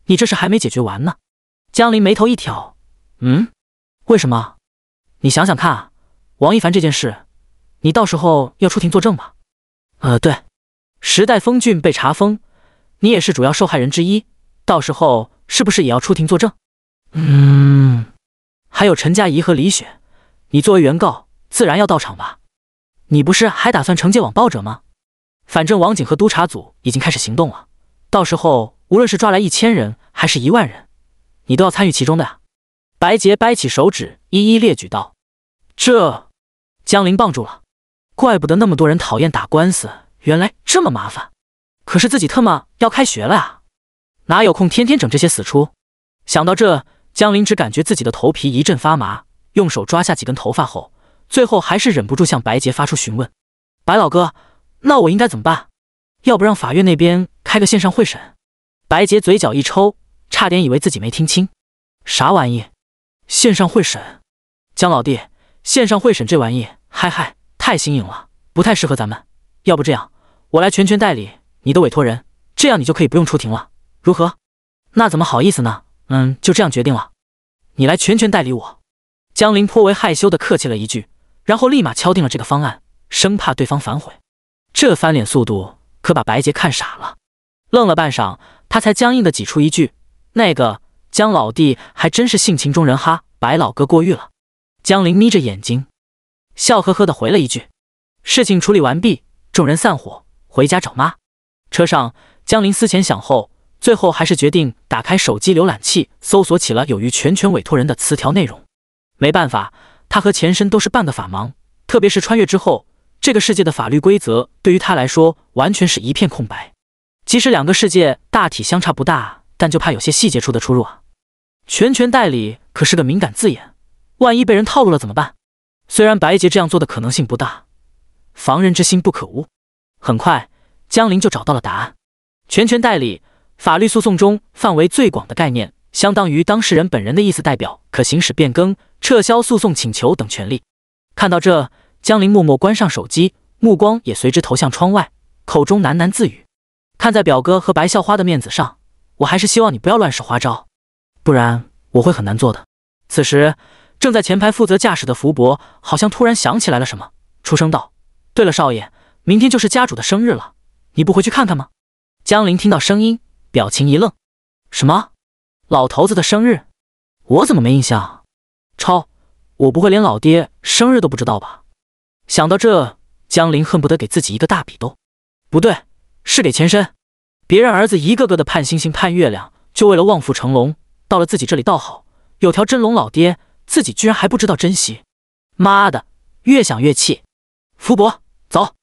你这事还没解决完呢。”江林眉头一挑。嗯，为什么？你想想看啊，王一凡这件事，你到时候要出庭作证吧？呃，对，时代峰峻被查封，你也是主要受害人之一，到时候是不是也要出庭作证？嗯，还有陈佳怡和李雪，你作为原告，自然要到场吧？你不是还打算惩戒网暴者吗？反正网警和督察组已经开始行动了，到时候无论是抓来一千人还是一万人，你都要参与其中的呀。白杰掰起手指，一一列举道：“这江林棒住了，怪不得那么多人讨厌打官司，原来这么麻烦。可是自己特么要开学了啊，哪有空天天整这些死出？想到这，江林只感觉自己的头皮一阵发麻，用手抓下几根头发后，最后还是忍不住向白杰发出询问：白老哥，那我应该怎么办？要不让法院那边开个线上会审？”白杰嘴角一抽，差点以为自己没听清，啥玩意？线上会审，江老弟，线上会审这玩意，嗨嗨，太新颖了，不太适合咱们。要不这样，我来全权代理你的委托人，这样你就可以不用出庭了，如何？那怎么好意思呢？嗯，就这样决定了，你来全权代理我。江林颇为害羞的客气了一句，然后立马敲定了这个方案，生怕对方反悔。这翻脸速度可把白洁看傻了，愣了半晌，他才僵硬的挤出一句：“那个。”江老弟还真是性情中人哈，白老哥过誉了。江林眯着眼睛，笑呵呵的回了一句：“事情处理完毕，众人散伙回家找妈。”车上，江林思前想后，最后还是决定打开手机浏览器，搜索起了有于全权委托人的词条内容。没办法，他和前身都是半个法盲，特别是穿越之后，这个世界的法律规则对于他来说完全是一片空白。即使两个世界大体相差不大，但就怕有些细节处的出入啊。全权代理可是个敏感字眼，万一被人套路了怎么办？虽然白洁这样做的可能性不大，防人之心不可无。很快，江林就找到了答案：全权代理，法律诉讼中范围最广的概念，相当于当事人本人的意思代表，可行使变更、撤销诉讼请求等权利。看到这，江林默默关上手机，目光也随之投向窗外，口中喃喃自语：“看在表哥和白校花的面子上，我还是希望你不要乱使花招。”不然我会很难做的。此时，正在前排负责驾驶的福伯好像突然想起来了什么，出声道：“对了，少爷，明天就是家主的生日了，你不回去看看吗？”江林听到声音，表情一愣：“什么？老头子的生日？我怎么没印象？超，我不会连老爹生日都不知道吧？”想到这，江林恨不得给自己一个大比兜。不对，是给前身。别人儿子一个个的盼星星盼月亮，就为了望父成龙。到了自己这里倒好，有条真龙老爹，自己居然还不知道珍惜，妈的，越想越气。福伯，走，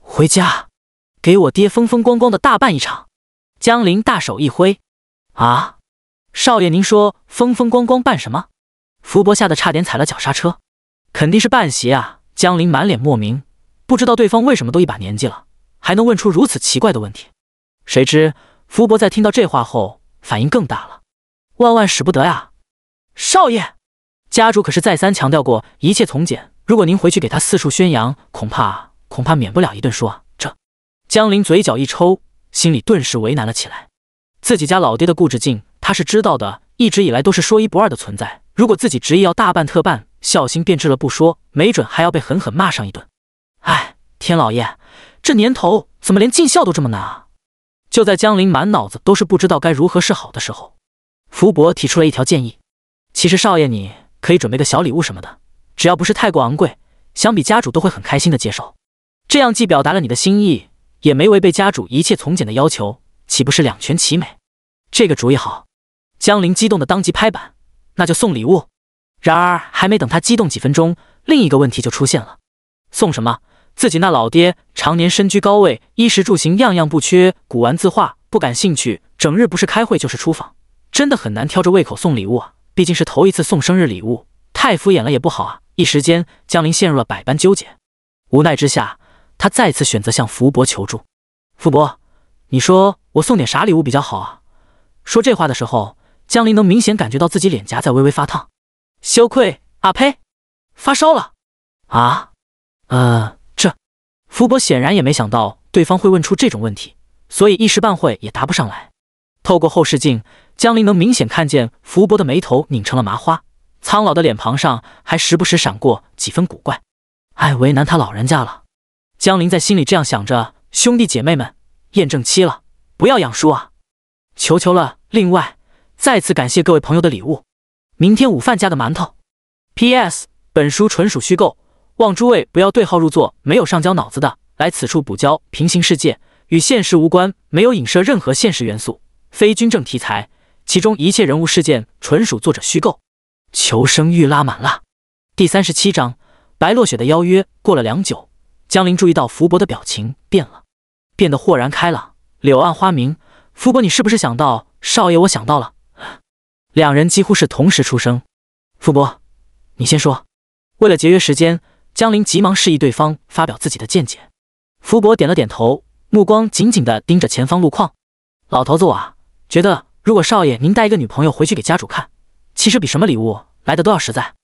回家，给我爹风风光光的大办一场。江林大手一挥，啊，少爷，您说风风光光办什么？福伯吓得差点踩了脚刹车，肯定是办席啊。江林满脸莫名，不知道对方为什么都一把年纪了，还能问出如此奇怪的问题。谁知福伯在听到这话后，反应更大了。万万使不得呀，少爷，家主可是再三强调过，一切从简。如果您回去给他四处宣扬，恐怕恐怕免不了一顿说啊。这江林嘴角一抽，心里顿时为难了起来。自己家老爹的固执劲他是知道的，一直以来都是说一不二的存在。如果自己执意要大办特办，孝心变质了不说，没准还要被狠狠骂上一顿。哎，天老爷，这年头怎么连尽孝都这么难啊？就在江林满脑子都是不知道该如何是好的时候。福伯提出了一条建议，其实少爷，你可以准备个小礼物什么的，只要不是太过昂贵，相比家主都会很开心的接受。这样既表达了你的心意，也没违背家主一切从简的要求，岂不是两全其美？这个主意好，江林激动的当即拍板，那就送礼物。然而还没等他激动几分钟，另一个问题就出现了：送什么？自己那老爹常年身居高位，衣食住行样样不缺，古玩字画不感兴趣，整日不是开会就是出访。真的很难挑着胃口送礼物啊，毕竟是头一次送生日礼物，太敷衍了也不好啊。一时间，江林陷入了百般纠结。无奈之下，他再次选择向福伯求助。福伯，你说我送点啥礼物比较好啊？说这话的时候，江林能明显感觉到自己脸颊在微微发烫，羞愧啊呸，发烧了啊？呃，这……福伯显然也没想到对方会问出这种问题，所以一时半会也答不上来。透过后视镜。江林能明显看见福伯的眉头拧成了麻花，苍老的脸庞上还时不时闪过几分古怪。哎，为难他老人家了。江林在心里这样想着。兄弟姐妹们，验证期了，不要养书啊，求求了。另外，再次感谢各位朋友的礼物。明天午饭加个馒头。P.S. 本书纯属虚构，望诸位不要对号入座。没有上交脑子的，来此处补交。平行世界与现实无关，没有影射任何现实元素，非军政题材。其中一切人物事件纯属作者虚构，求生欲拉满了。第三十七章：白落雪的邀约。过了良久，江林注意到福伯的表情变了，变得豁然开朗，柳暗花明。福伯，你是不是想到？少爷，我想到了。两人几乎是同时出声。福伯，你先说。为了节约时间，江林急忙示意对方发表自己的见解。福伯点了点头，目光紧紧的盯着前方路况。老头子，我啊，觉得。如果少爷您带一个女朋友回去给家主看，其实比什么礼物来的都要实在。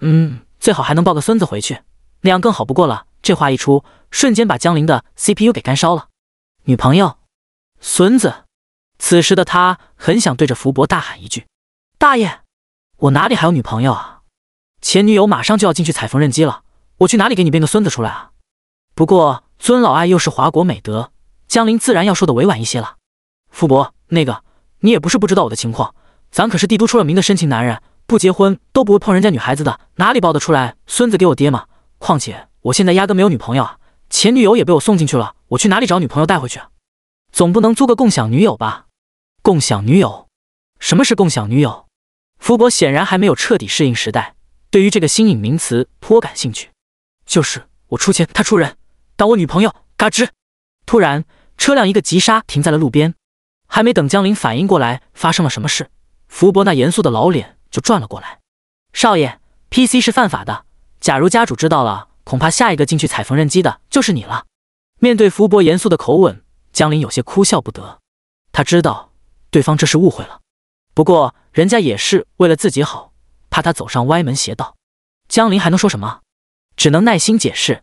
嗯，最好还能抱个孙子回去，那样更好不过了。这话一出，瞬间把江林的 C P U 给干烧了。女朋友、孙子，此时的他很想对着福伯大喊一句：“大爷，我哪里还有女朋友啊？前女友马上就要进去踩缝纫机了，我去哪里给你变个孙子出来啊？”不过尊老爱幼是华国美德，江林自然要说的委婉一些了。福伯，那个。你也不是不知道我的情况，咱可是帝都出了名的深情男人，不结婚都不会碰人家女孩子的，哪里抱得出来孙子给我爹嘛？况且我现在压根没有女朋友，啊，前女友也被我送进去了，我去哪里找女朋友带回去？总不能租个共享女友吧？共享女友？什么是共享女友？福伯显然还没有彻底适应时代，对于这个新颖名词颇感兴趣。就是我出钱，他出人，当我女朋友。嘎吱，突然车辆一个急刹，停在了路边。还没等江林反应过来发生了什么事，福伯那严肃的老脸就转了过来。少爷，PC 是犯法的，假如家主知道了，恐怕下一个进去踩缝纫机的就是你了。面对福伯严肃的口吻，江林有些哭笑不得。他知道对方这是误会了，不过人家也是为了自己好，怕他走上歪门邪道，江林还能说什么？只能耐心解释。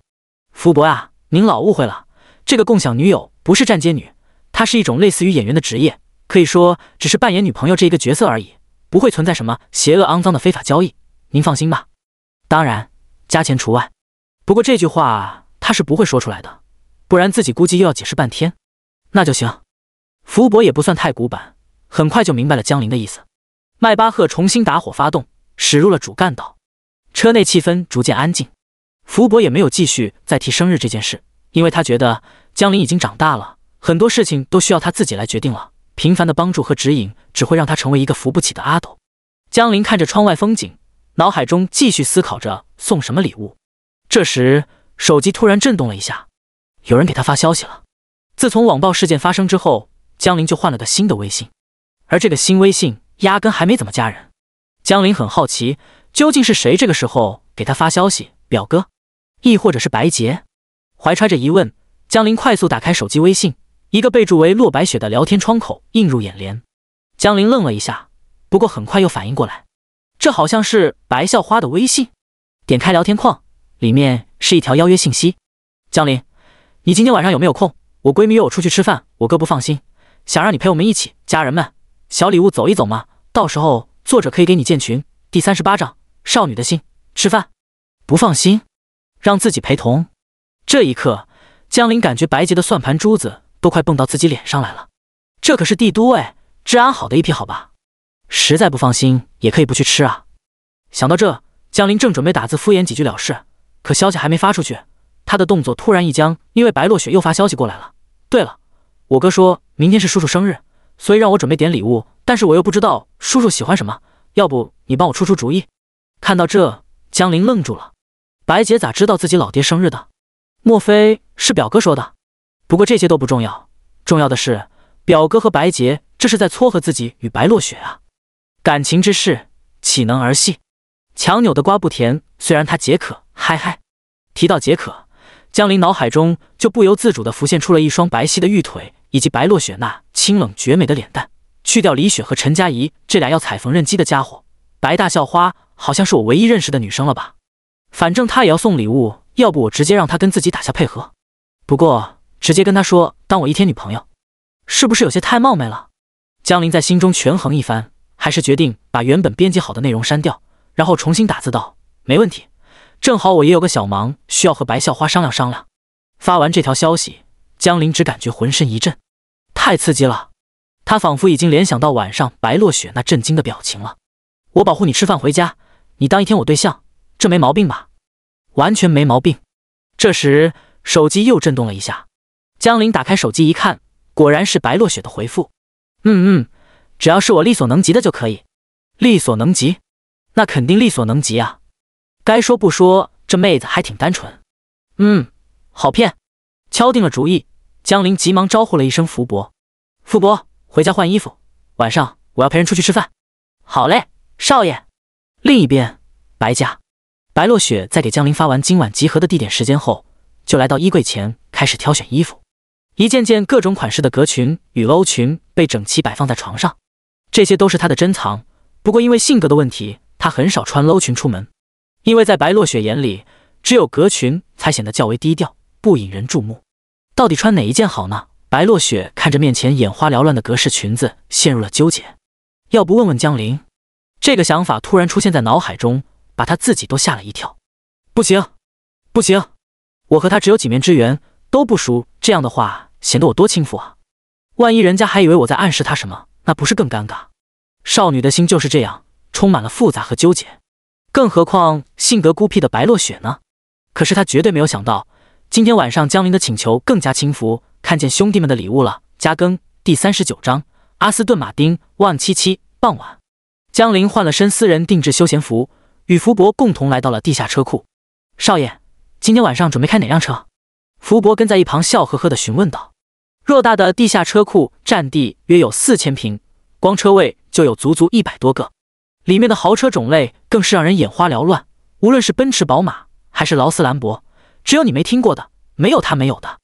福伯啊，您老误会了，这个共享女友不是站街女。它是一种类似于演员的职业，可以说只是扮演女朋友这一个角色而已，不会存在什么邪恶肮脏的非法交易。您放心吧，当然加钱除外。不过这句话他是不会说出来的，不然自己估计又要解释半天。那就行。福伯也不算太古板，很快就明白了江林的意思。迈巴赫重新打火发动，驶入了主干道。车内气氛逐渐安静，福伯也没有继续再提生日这件事，因为他觉得江林已经长大了。很多事情都需要他自己来决定了。频繁的帮助和指引只会让他成为一个扶不起的阿斗。江林看着窗外风景，脑海中继续思考着送什么礼物。这时，手机突然震动了一下，有人给他发消息了。自从网暴事件发生之后，江林就换了个新的微信，而这个新微信压根还没怎么加人。江林很好奇，究竟是谁这个时候给他发消息？表哥，亦或者是白洁？怀揣着疑问，江林快速打开手机微信。一个备注为“洛白雪”的聊天窗口映入眼帘，江林愣了一下，不过很快又反应过来，这好像是白校花的微信。点开聊天框，里面是一条邀约信息：“江林，你今天晚上有没有空？我闺蜜约我出去吃饭，我哥不放心，想让你陪我们一起。家人们，小礼物走一走嘛。到时候作者可以给你建群。”第三十八章：少女的心。吃饭？不放心，让自己陪同？这一刻，江林感觉白洁的算盘珠子。都快蹦到自己脸上来了，这可是帝都哎，治安好的一批，好吧？实在不放心也可以不去吃啊。想到这，江林正准备打字敷衍几句了事，可消息还没发出去，他的动作突然一僵，因为白落雪又发消息过来了。对了，我哥说明天是叔叔生日，所以让我准备点礼物，但是我又不知道叔叔喜欢什么，要不你帮我出出主意？看到这，江林愣住了，白姐咋知道自己老爹生日的？莫非是表哥说的？不过这些都不重要，重要的是表哥和白洁这是在撮合自己与白落雪啊！感情之事岂能儿戏？强扭的瓜不甜，虽然他解渴，嗨嗨。提到解渴，江林脑海中就不由自主地浮现出了一双白皙的玉腿，以及白落雪那清冷绝美的脸蛋。去掉李雪和陈佳怡这俩要踩缝纫机的家伙，白大校花好像是我唯一认识的女生了吧？反正她也要送礼物，要不我直接让她跟自己打下配合。不过。直接跟他说当我一天女朋友，是不是有些太冒昧了？江林在心中权衡一番，还是决定把原本编辑好的内容删掉，然后重新打字道：“没问题，正好我也有个小忙需要和白校花商量商量。”发完这条消息，江林只感觉浑身一震，太刺激了！他仿佛已经联想到晚上白落雪那震惊的表情了。我保护你吃饭回家，你当一天我对象，这没毛病吧？完全没毛病。这时手机又震动了一下。江林打开手机一看，果然是白落雪的回复。嗯嗯，只要是我力所能及的就可以。力所能及？那肯定力所能及啊。该说不说，这妹子还挺单纯。嗯，好骗。敲定了主意，江林急忙招呼了一声：“福伯，福伯，回家换衣服，晚上我要陪人出去吃饭。”好嘞，少爷。另一边，白家，白落雪在给江林发完今晚集合的地点时间后，就来到衣柜前开始挑选衣服。一件件各种款式的格裙与搂裙被整齐摆放在床上，这些都是她的珍藏。不过因为性格的问题，她很少穿搂裙出门。因为在白落雪眼里，只有格裙才显得较为低调，不引人注目。到底穿哪一件好呢？白落雪看着面前眼花缭乱的格式裙子，陷入了纠结。要不问问江林？这个想法突然出现在脑海中，把她自己都吓了一跳。不行，不行，我和他只有几面之缘，都不熟。这样的话显得我多轻浮啊！万一人家还以为我在暗示他什么，那不是更尴尬？少女的心就是这样，充满了复杂和纠结。更何况性格孤僻的白落雪呢？可是她绝对没有想到，今天晚上江林的请求更加轻浮。看见兄弟们的礼物了，加更第三十九章。阿斯顿马丁 One 七七。傍晚，江林换了身私人定制休闲服，与福伯共同来到了地下车库。少爷，今天晚上准备开哪辆车？福伯跟在一旁笑呵呵地询问道：“偌大的地下车库占地约有四千平，光车位就有足足一百多个，里面的豪车种类更是让人眼花缭乱。无论是奔驰、宝马，还是劳斯斯、兰博，只有你没听过的，没有他没有的。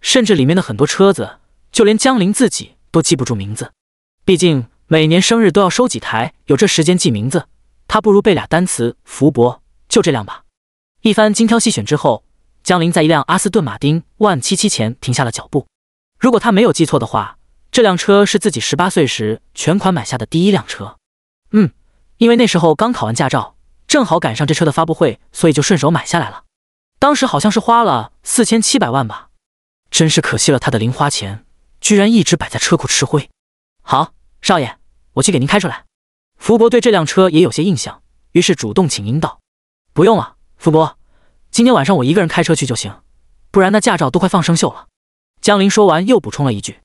甚至里面的很多车子，就连江林自己都记不住名字。毕竟每年生日都要收几台，有这时间记名字，他不如背俩单词。福伯，就这辆吧。”一番精挑细选之后。江林在一辆阿斯顿马丁万七七前停下了脚步。如果他没有记错的话，这辆车是自己十八岁时全款买下的第一辆车。嗯，因为那时候刚考完驾照，正好赶上这车的发布会，所以就顺手买下来了。当时好像是花了四千七百万吧。真是可惜了他的零花钱，居然一直摆在车库吃灰。好，少爷，我去给您开出来。福伯对这辆车也有些印象，于是主动请缨道：“不用了，福伯。”今天晚上我一个人开车去就行，不然那驾照都快放生锈了。江林说完又补充了一句：“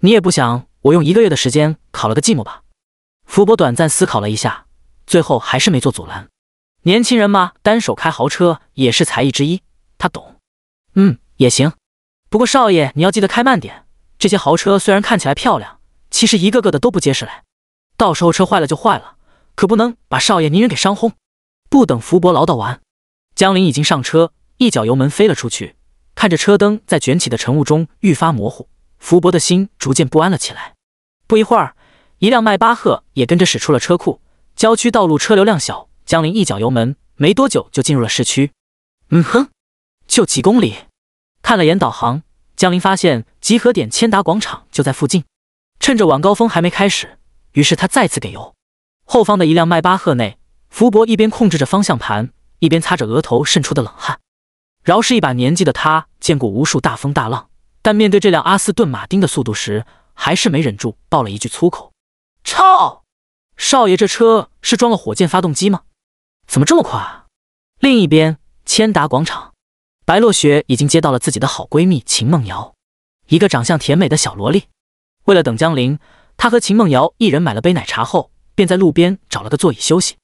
你也不想我用一个月的时间考了个寂寞吧？”福伯短暂思考了一下，最后还是没做阻拦。年轻人嘛，单手开豪车也是才艺之一，他懂。嗯，也行。不过少爷你要记得开慢点，这些豪车虽然看起来漂亮，其实一个个的都不结实嘞。到时候车坏了就坏了，可不能把少爷您人给伤轰。不等福伯唠叨完。江林已经上车，一脚油门飞了出去，看着车灯在卷起的晨雾中愈发模糊，福伯的心逐渐不安了起来。不一会儿，一辆迈巴赫也跟着驶出了车库。郊区道路车流量小，江林一脚油门，没多久就进入了市区。嗯哼，就几公里。看了眼导航，江林发现集合点千达广场就在附近。趁着晚高峰还没开始，于是他再次给油。后方的一辆迈巴赫内，福伯一边控制着方向盘。一边擦着额头渗出的冷汗，饶是一把年纪的他，见过无数大风大浪，但面对这辆阿斯顿马丁的速度时，还是没忍住爆了一句粗口：“操，少爷这车是装了火箭发动机吗？怎么这么快？”另一边，千达广场，白落雪已经接到了自己的好闺蜜秦梦瑶，一个长相甜美的小萝莉。为了等江林，她和秦梦瑶一人买了杯奶茶后，便在路边找了个座椅休息。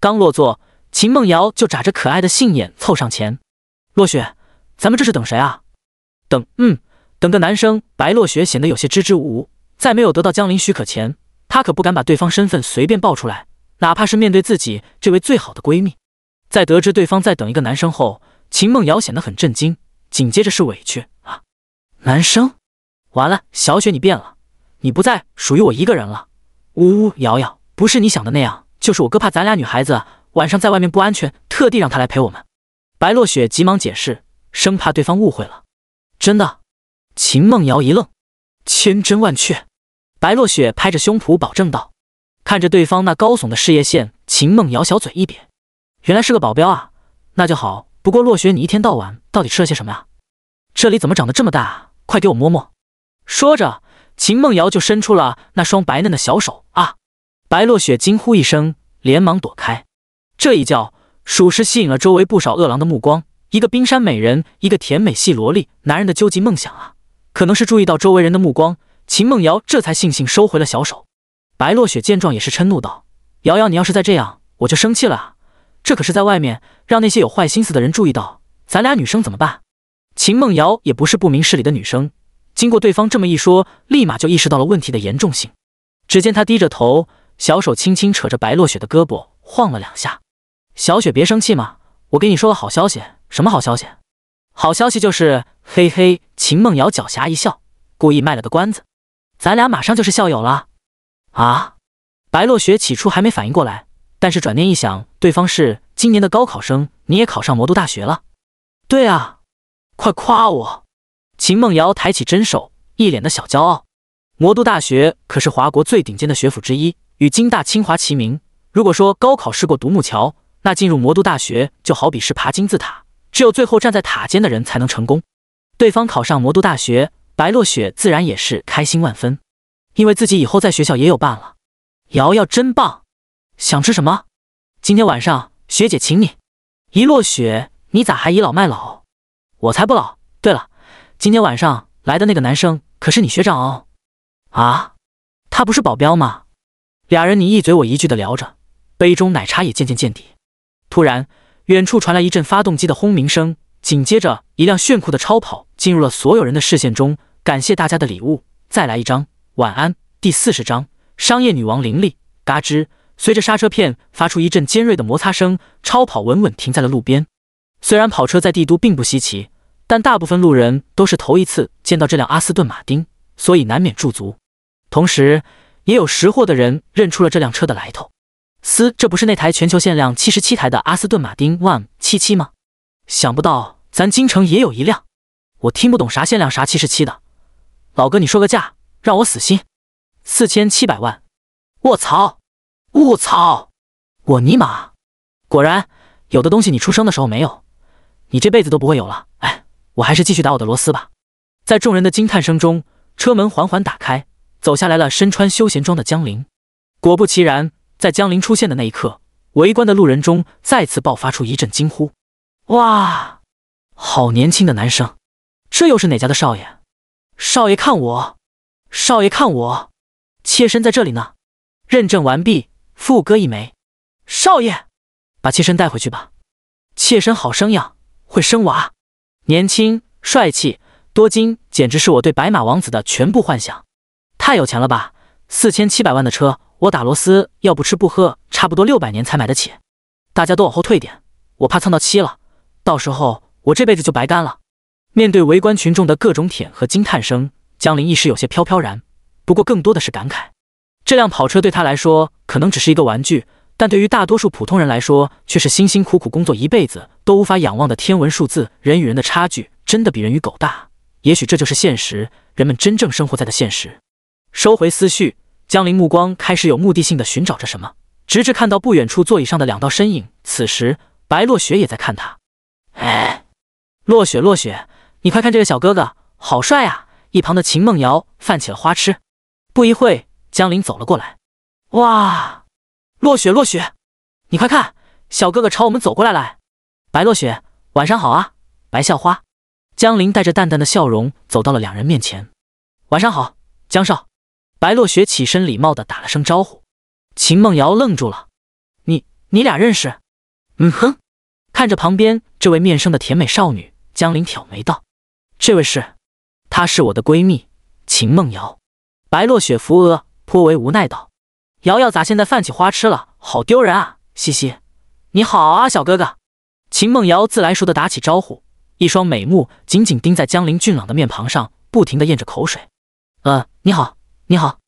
刚落座。秦梦瑶就眨着可爱的杏眼凑上前，落雪，咱们这是等谁啊？等，嗯，等个男生。白落雪显得有些支支吾吾，在没有得到江林许可前，她可不敢把对方身份随便爆出来，哪怕是面对自己这位最好的闺蜜。在得知对方在等一个男生后，秦梦瑶显得很震惊，紧接着是委屈啊，男生，完了，小雪你变了，你不再属于我一个人了。呜呜，瑶瑶，不是你想的那样，就是我哥怕咱俩女孩子。晚上在外面不安全，特地让他来陪我们。白落雪急忙解释，生怕对方误会了。真的？秦梦瑶一愣。千真万确。白落雪拍着胸脯保证道。看着对方那高耸的事业线，秦梦瑶小嘴一瘪。原来是个保镖啊，那就好。不过落雪，你一天到晚到底吃了些什么呀？这里怎么长得这么大？快给我摸摸。说着，秦梦瑶就伸出了那双白嫩的小手。啊！白落雪惊呼一声，连忙躲开。这一叫，属实吸引了周围不少饿狼的目光。一个冰山美人，一个甜美系萝莉，男人的究极梦想啊！可能是注意到周围人的目光，秦梦瑶这才悻悻收回了小手。白落雪见状，也是嗔怒道：“瑶瑶，你要是再这样，我就生气了。这可是在外面，让那些有坏心思的人注意到咱俩女生怎么办？”秦梦瑶也不是不明事理的女生，经过对方这么一说，立马就意识到了问题的严重性。只见她低着头，小手轻轻扯着白落雪的胳膊，晃了两下。小雪，别生气嘛！我给你说个好消息。什么好消息？好消息就是，嘿嘿，秦梦瑶狡黠一笑，故意卖了个关子。咱俩马上就是校友了啊！白落雪起初还没反应过来，但是转念一想，对方是今年的高考生，你也考上魔都大学了。对啊，快夸我！秦梦瑶抬起真手，一脸的小骄傲。魔都大学可是华国最顶尖的学府之一，与京大、清华齐名。如果说高考试过独木桥，那进入魔都大学就好比是爬金字塔，只有最后站在塔尖的人才能成功。对方考上魔都大学，白落雪自然也是开心万分，因为自己以后在学校也有伴了。瑶瑶真棒，想吃什么？今天晚上学姐请你。一落雪，你咋还倚老卖老？我才不老。对了，今天晚上来的那个男生可是你学长哦。啊，他不是保镖吗？俩人你一嘴我一句的聊着，杯中奶茶也渐渐见底。突然，远处传来一阵发动机的轰鸣声，紧接着，一辆炫酷的超跑进入了所有人的视线中。感谢大家的礼物，再来一张，晚安。第四十章：商业女王林莉。嘎吱，随着刹车片发出一阵尖锐的摩擦声，超跑稳稳停在了路边。虽然跑车在帝都并不稀奇，但大部分路人都是头一次见到这辆阿斯顿马丁，所以难免驻足。同时，也有识货的人认出了这辆车的来头。嘶，这不是那台全球限量七十七台的阿斯顿马丁 One 七七吗？想不到咱京城也有一辆。我听不懂啥限量啥七十七的，老哥你说个价让我死心。四千七百万。卧槽！卧槽！我尼玛！果然有的东西你出生的时候没有，你这辈子都不会有了。哎，我还是继续打我的螺丝吧。在众人的惊叹声中，车门缓缓打开，走下来了身穿休闲装的江林。果不其然。在江林出现的那一刻，围观的路人中再次爆发出一阵惊呼：“哇，好年轻的男生，这又是哪家的少爷？少爷看我，少爷看我，妾身在这里呢，认证完毕，副歌一枚。少爷，把妾身带回去吧，妾身好生养，会生娃，年轻帅气多金，简直是我对白马王子的全部幻想。太有钱了吧，四千七百万的车。”我打螺丝要不吃不喝，差不多六百年才买得起。大家都往后退点，我怕蹭到漆了。到时候我这辈子就白干了。面对围观群众的各种舔和惊叹声，江林一时有些飘飘然，不过更多的是感慨：这辆跑车对他来说可能只是一个玩具，但对于大多数普通人来说，却是辛辛苦苦工作一辈子都无法仰望的天文数字。人与人的差距真的比人与狗大，也许这就是现实，人们真正生活在的现实。收回思绪。江林目光开始有目的性的寻找着什么，直至看到不远处座椅上的两道身影。此时，白落雪也在看他。哎，落雪，落雪，你快看这个小哥哥，好帅啊！一旁的秦梦瑶泛起了花痴。不一会江林走了过来。哇，落雪，落雪，你快看，小哥哥朝我们走过来了。白落雪，晚上好啊，白校花。江林带着淡淡的笑容走到了两人面前。晚上好，江少。白落雪起身，礼貌的打了声招呼。秦梦瑶愣住了：“你你俩认识？”“嗯哼。”看着旁边这位面生的甜美少女，江林挑眉道：“这位是？她是我的闺蜜，秦梦瑶。”白落雪扶额，颇为无奈道：“瑶瑶咋现在犯起花痴了？好丢人啊！嘻嘻，你好啊，小哥哥。”秦梦瑶自来熟的打起招呼，一双美目紧紧盯在江林俊朗的面庞上，不停的咽着口水。“呃，你好。”你好，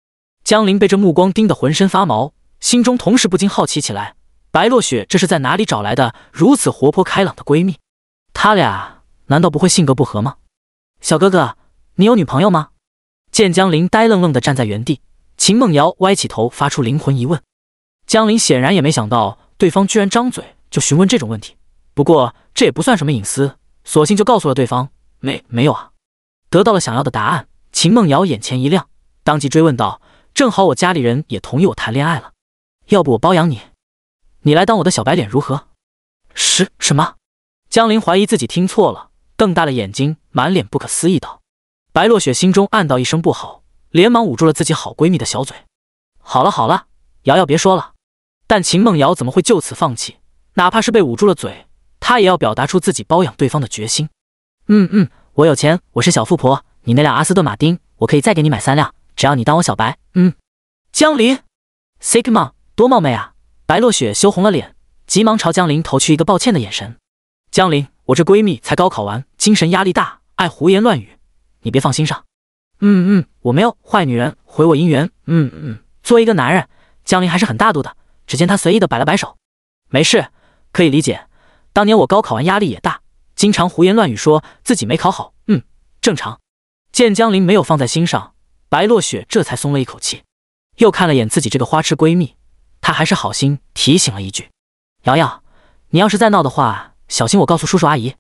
江林被这目光盯得浑身发毛，心中同时不禁好奇起来。白落雪这是在哪里找来的如此活泼开朗的闺蜜？他俩难道不会性格不合吗？小哥哥，你有女朋友吗？见江林呆愣愣的站在原地，秦梦瑶歪起头发出灵魂疑问。江林显然也没想到对方居然张嘴就询问这种问题，不过这也不算什么隐私，索性就告诉了对方没没有啊。得到了想要的答案，秦梦瑶眼前一亮。当即追问道：“正好我家里人也同意我谈恋爱了，要不我包养你，你来当我的小白脸如何？”“什什么？”江林怀疑自己听错了，瞪大了眼睛，满脸不可思议道。白落雪心中暗道一声不好，连忙捂住了自己好闺蜜的小嘴。“好了好了，瑶瑶别说了。”但秦梦瑶怎么会就此放弃？哪怕是被捂住了嘴，她也要表达出自己包养对方的决心。“嗯嗯，我有钱，我是小富婆，你那辆阿斯顿马丁，我可以再给你买三辆。”只要你当我小白，嗯，江林，sick 吗？多冒昧啊！白落雪羞红了脸，急忙朝江林投去一个抱歉的眼神。江林，我这闺蜜才高考完，精神压力大，爱胡言乱语，你别放心上。嗯嗯，我没有坏女人毁我姻缘。嗯嗯，作为一个男人，江林还是很大度的。只见他随意的摆了摆手，没事，可以理解。当年我高考完压力也大，经常胡言乱语，说自己没考好。嗯，正常。见江林没有放在心上。白落雪这才松了一口气，又看了眼自己这个花痴闺蜜，她还是好心提醒了一句：“瑶瑶，你要是再闹的话，小心我告诉叔叔阿姨。”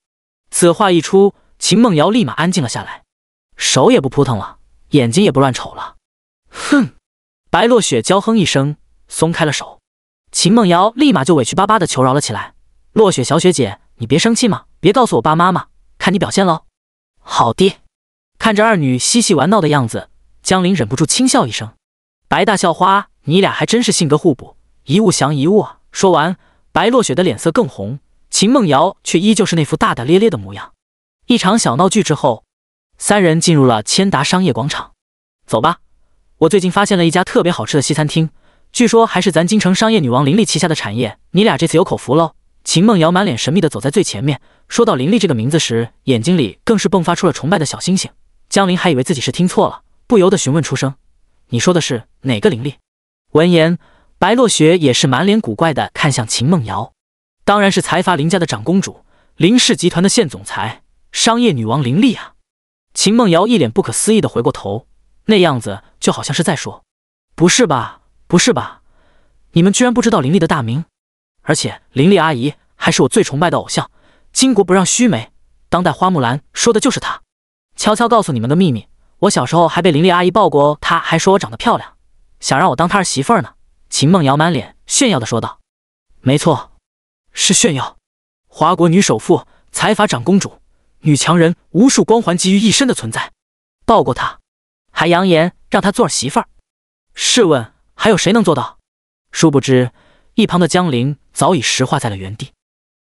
此话一出，秦梦瑶立马安静了下来，手也不扑腾了，眼睛也不乱瞅了。哼！白落雪娇哼一声，松开了手，秦梦瑶立马就委屈巴巴的求饶了起来：“落雪小雪姐，你别生气嘛，别告诉我爸妈嘛，看你表现喽。”好的。看着二女嬉戏玩闹的样子。江林忍不住轻笑一声：“白大校花，你俩还真是性格互补，一物降一物啊。”说完，白落雪的脸色更红，秦梦瑶却依旧是那副大大咧咧的模样。一场小闹剧之后，三人进入了千达商业广场。走吧，我最近发现了一家特别好吃的西餐厅，据说还是咱京城商业女王林立旗下的产业，你俩这次有口福喽。秦梦瑶满脸神秘的走在最前面，说到林立这个名字时，眼睛里更是迸发出了崇拜的小星星。江林还以为自己是听错了。不由得询问出声：“你说的是哪个林力？”闻言，白落雪也是满脸古怪的看向秦梦瑶。当然是财阀林家的长公主，林氏集团的现总裁、商业女王林丽啊！秦梦瑶一脸不可思议的回过头，那样子就好像是在说：“不是吧，不是吧，你们居然不知道林丽的大名？而且林丽阿姨还是我最崇拜的偶像，巾帼不让须眉，当代花木兰说的就是她。悄悄告诉你们个秘密。”我小时候还被林丽阿姨抱过哦，她还说我长得漂亮，想让我当她儿媳妇呢。秦梦瑶满脸炫耀的说道：“没错，是炫耀。华国女首富、财阀长公主、女强人，无数光环集于一身的存在，抱过她，还扬言让她做儿媳妇。试问，还有谁能做到？”殊不知，一旁的江林早已石化在了原地。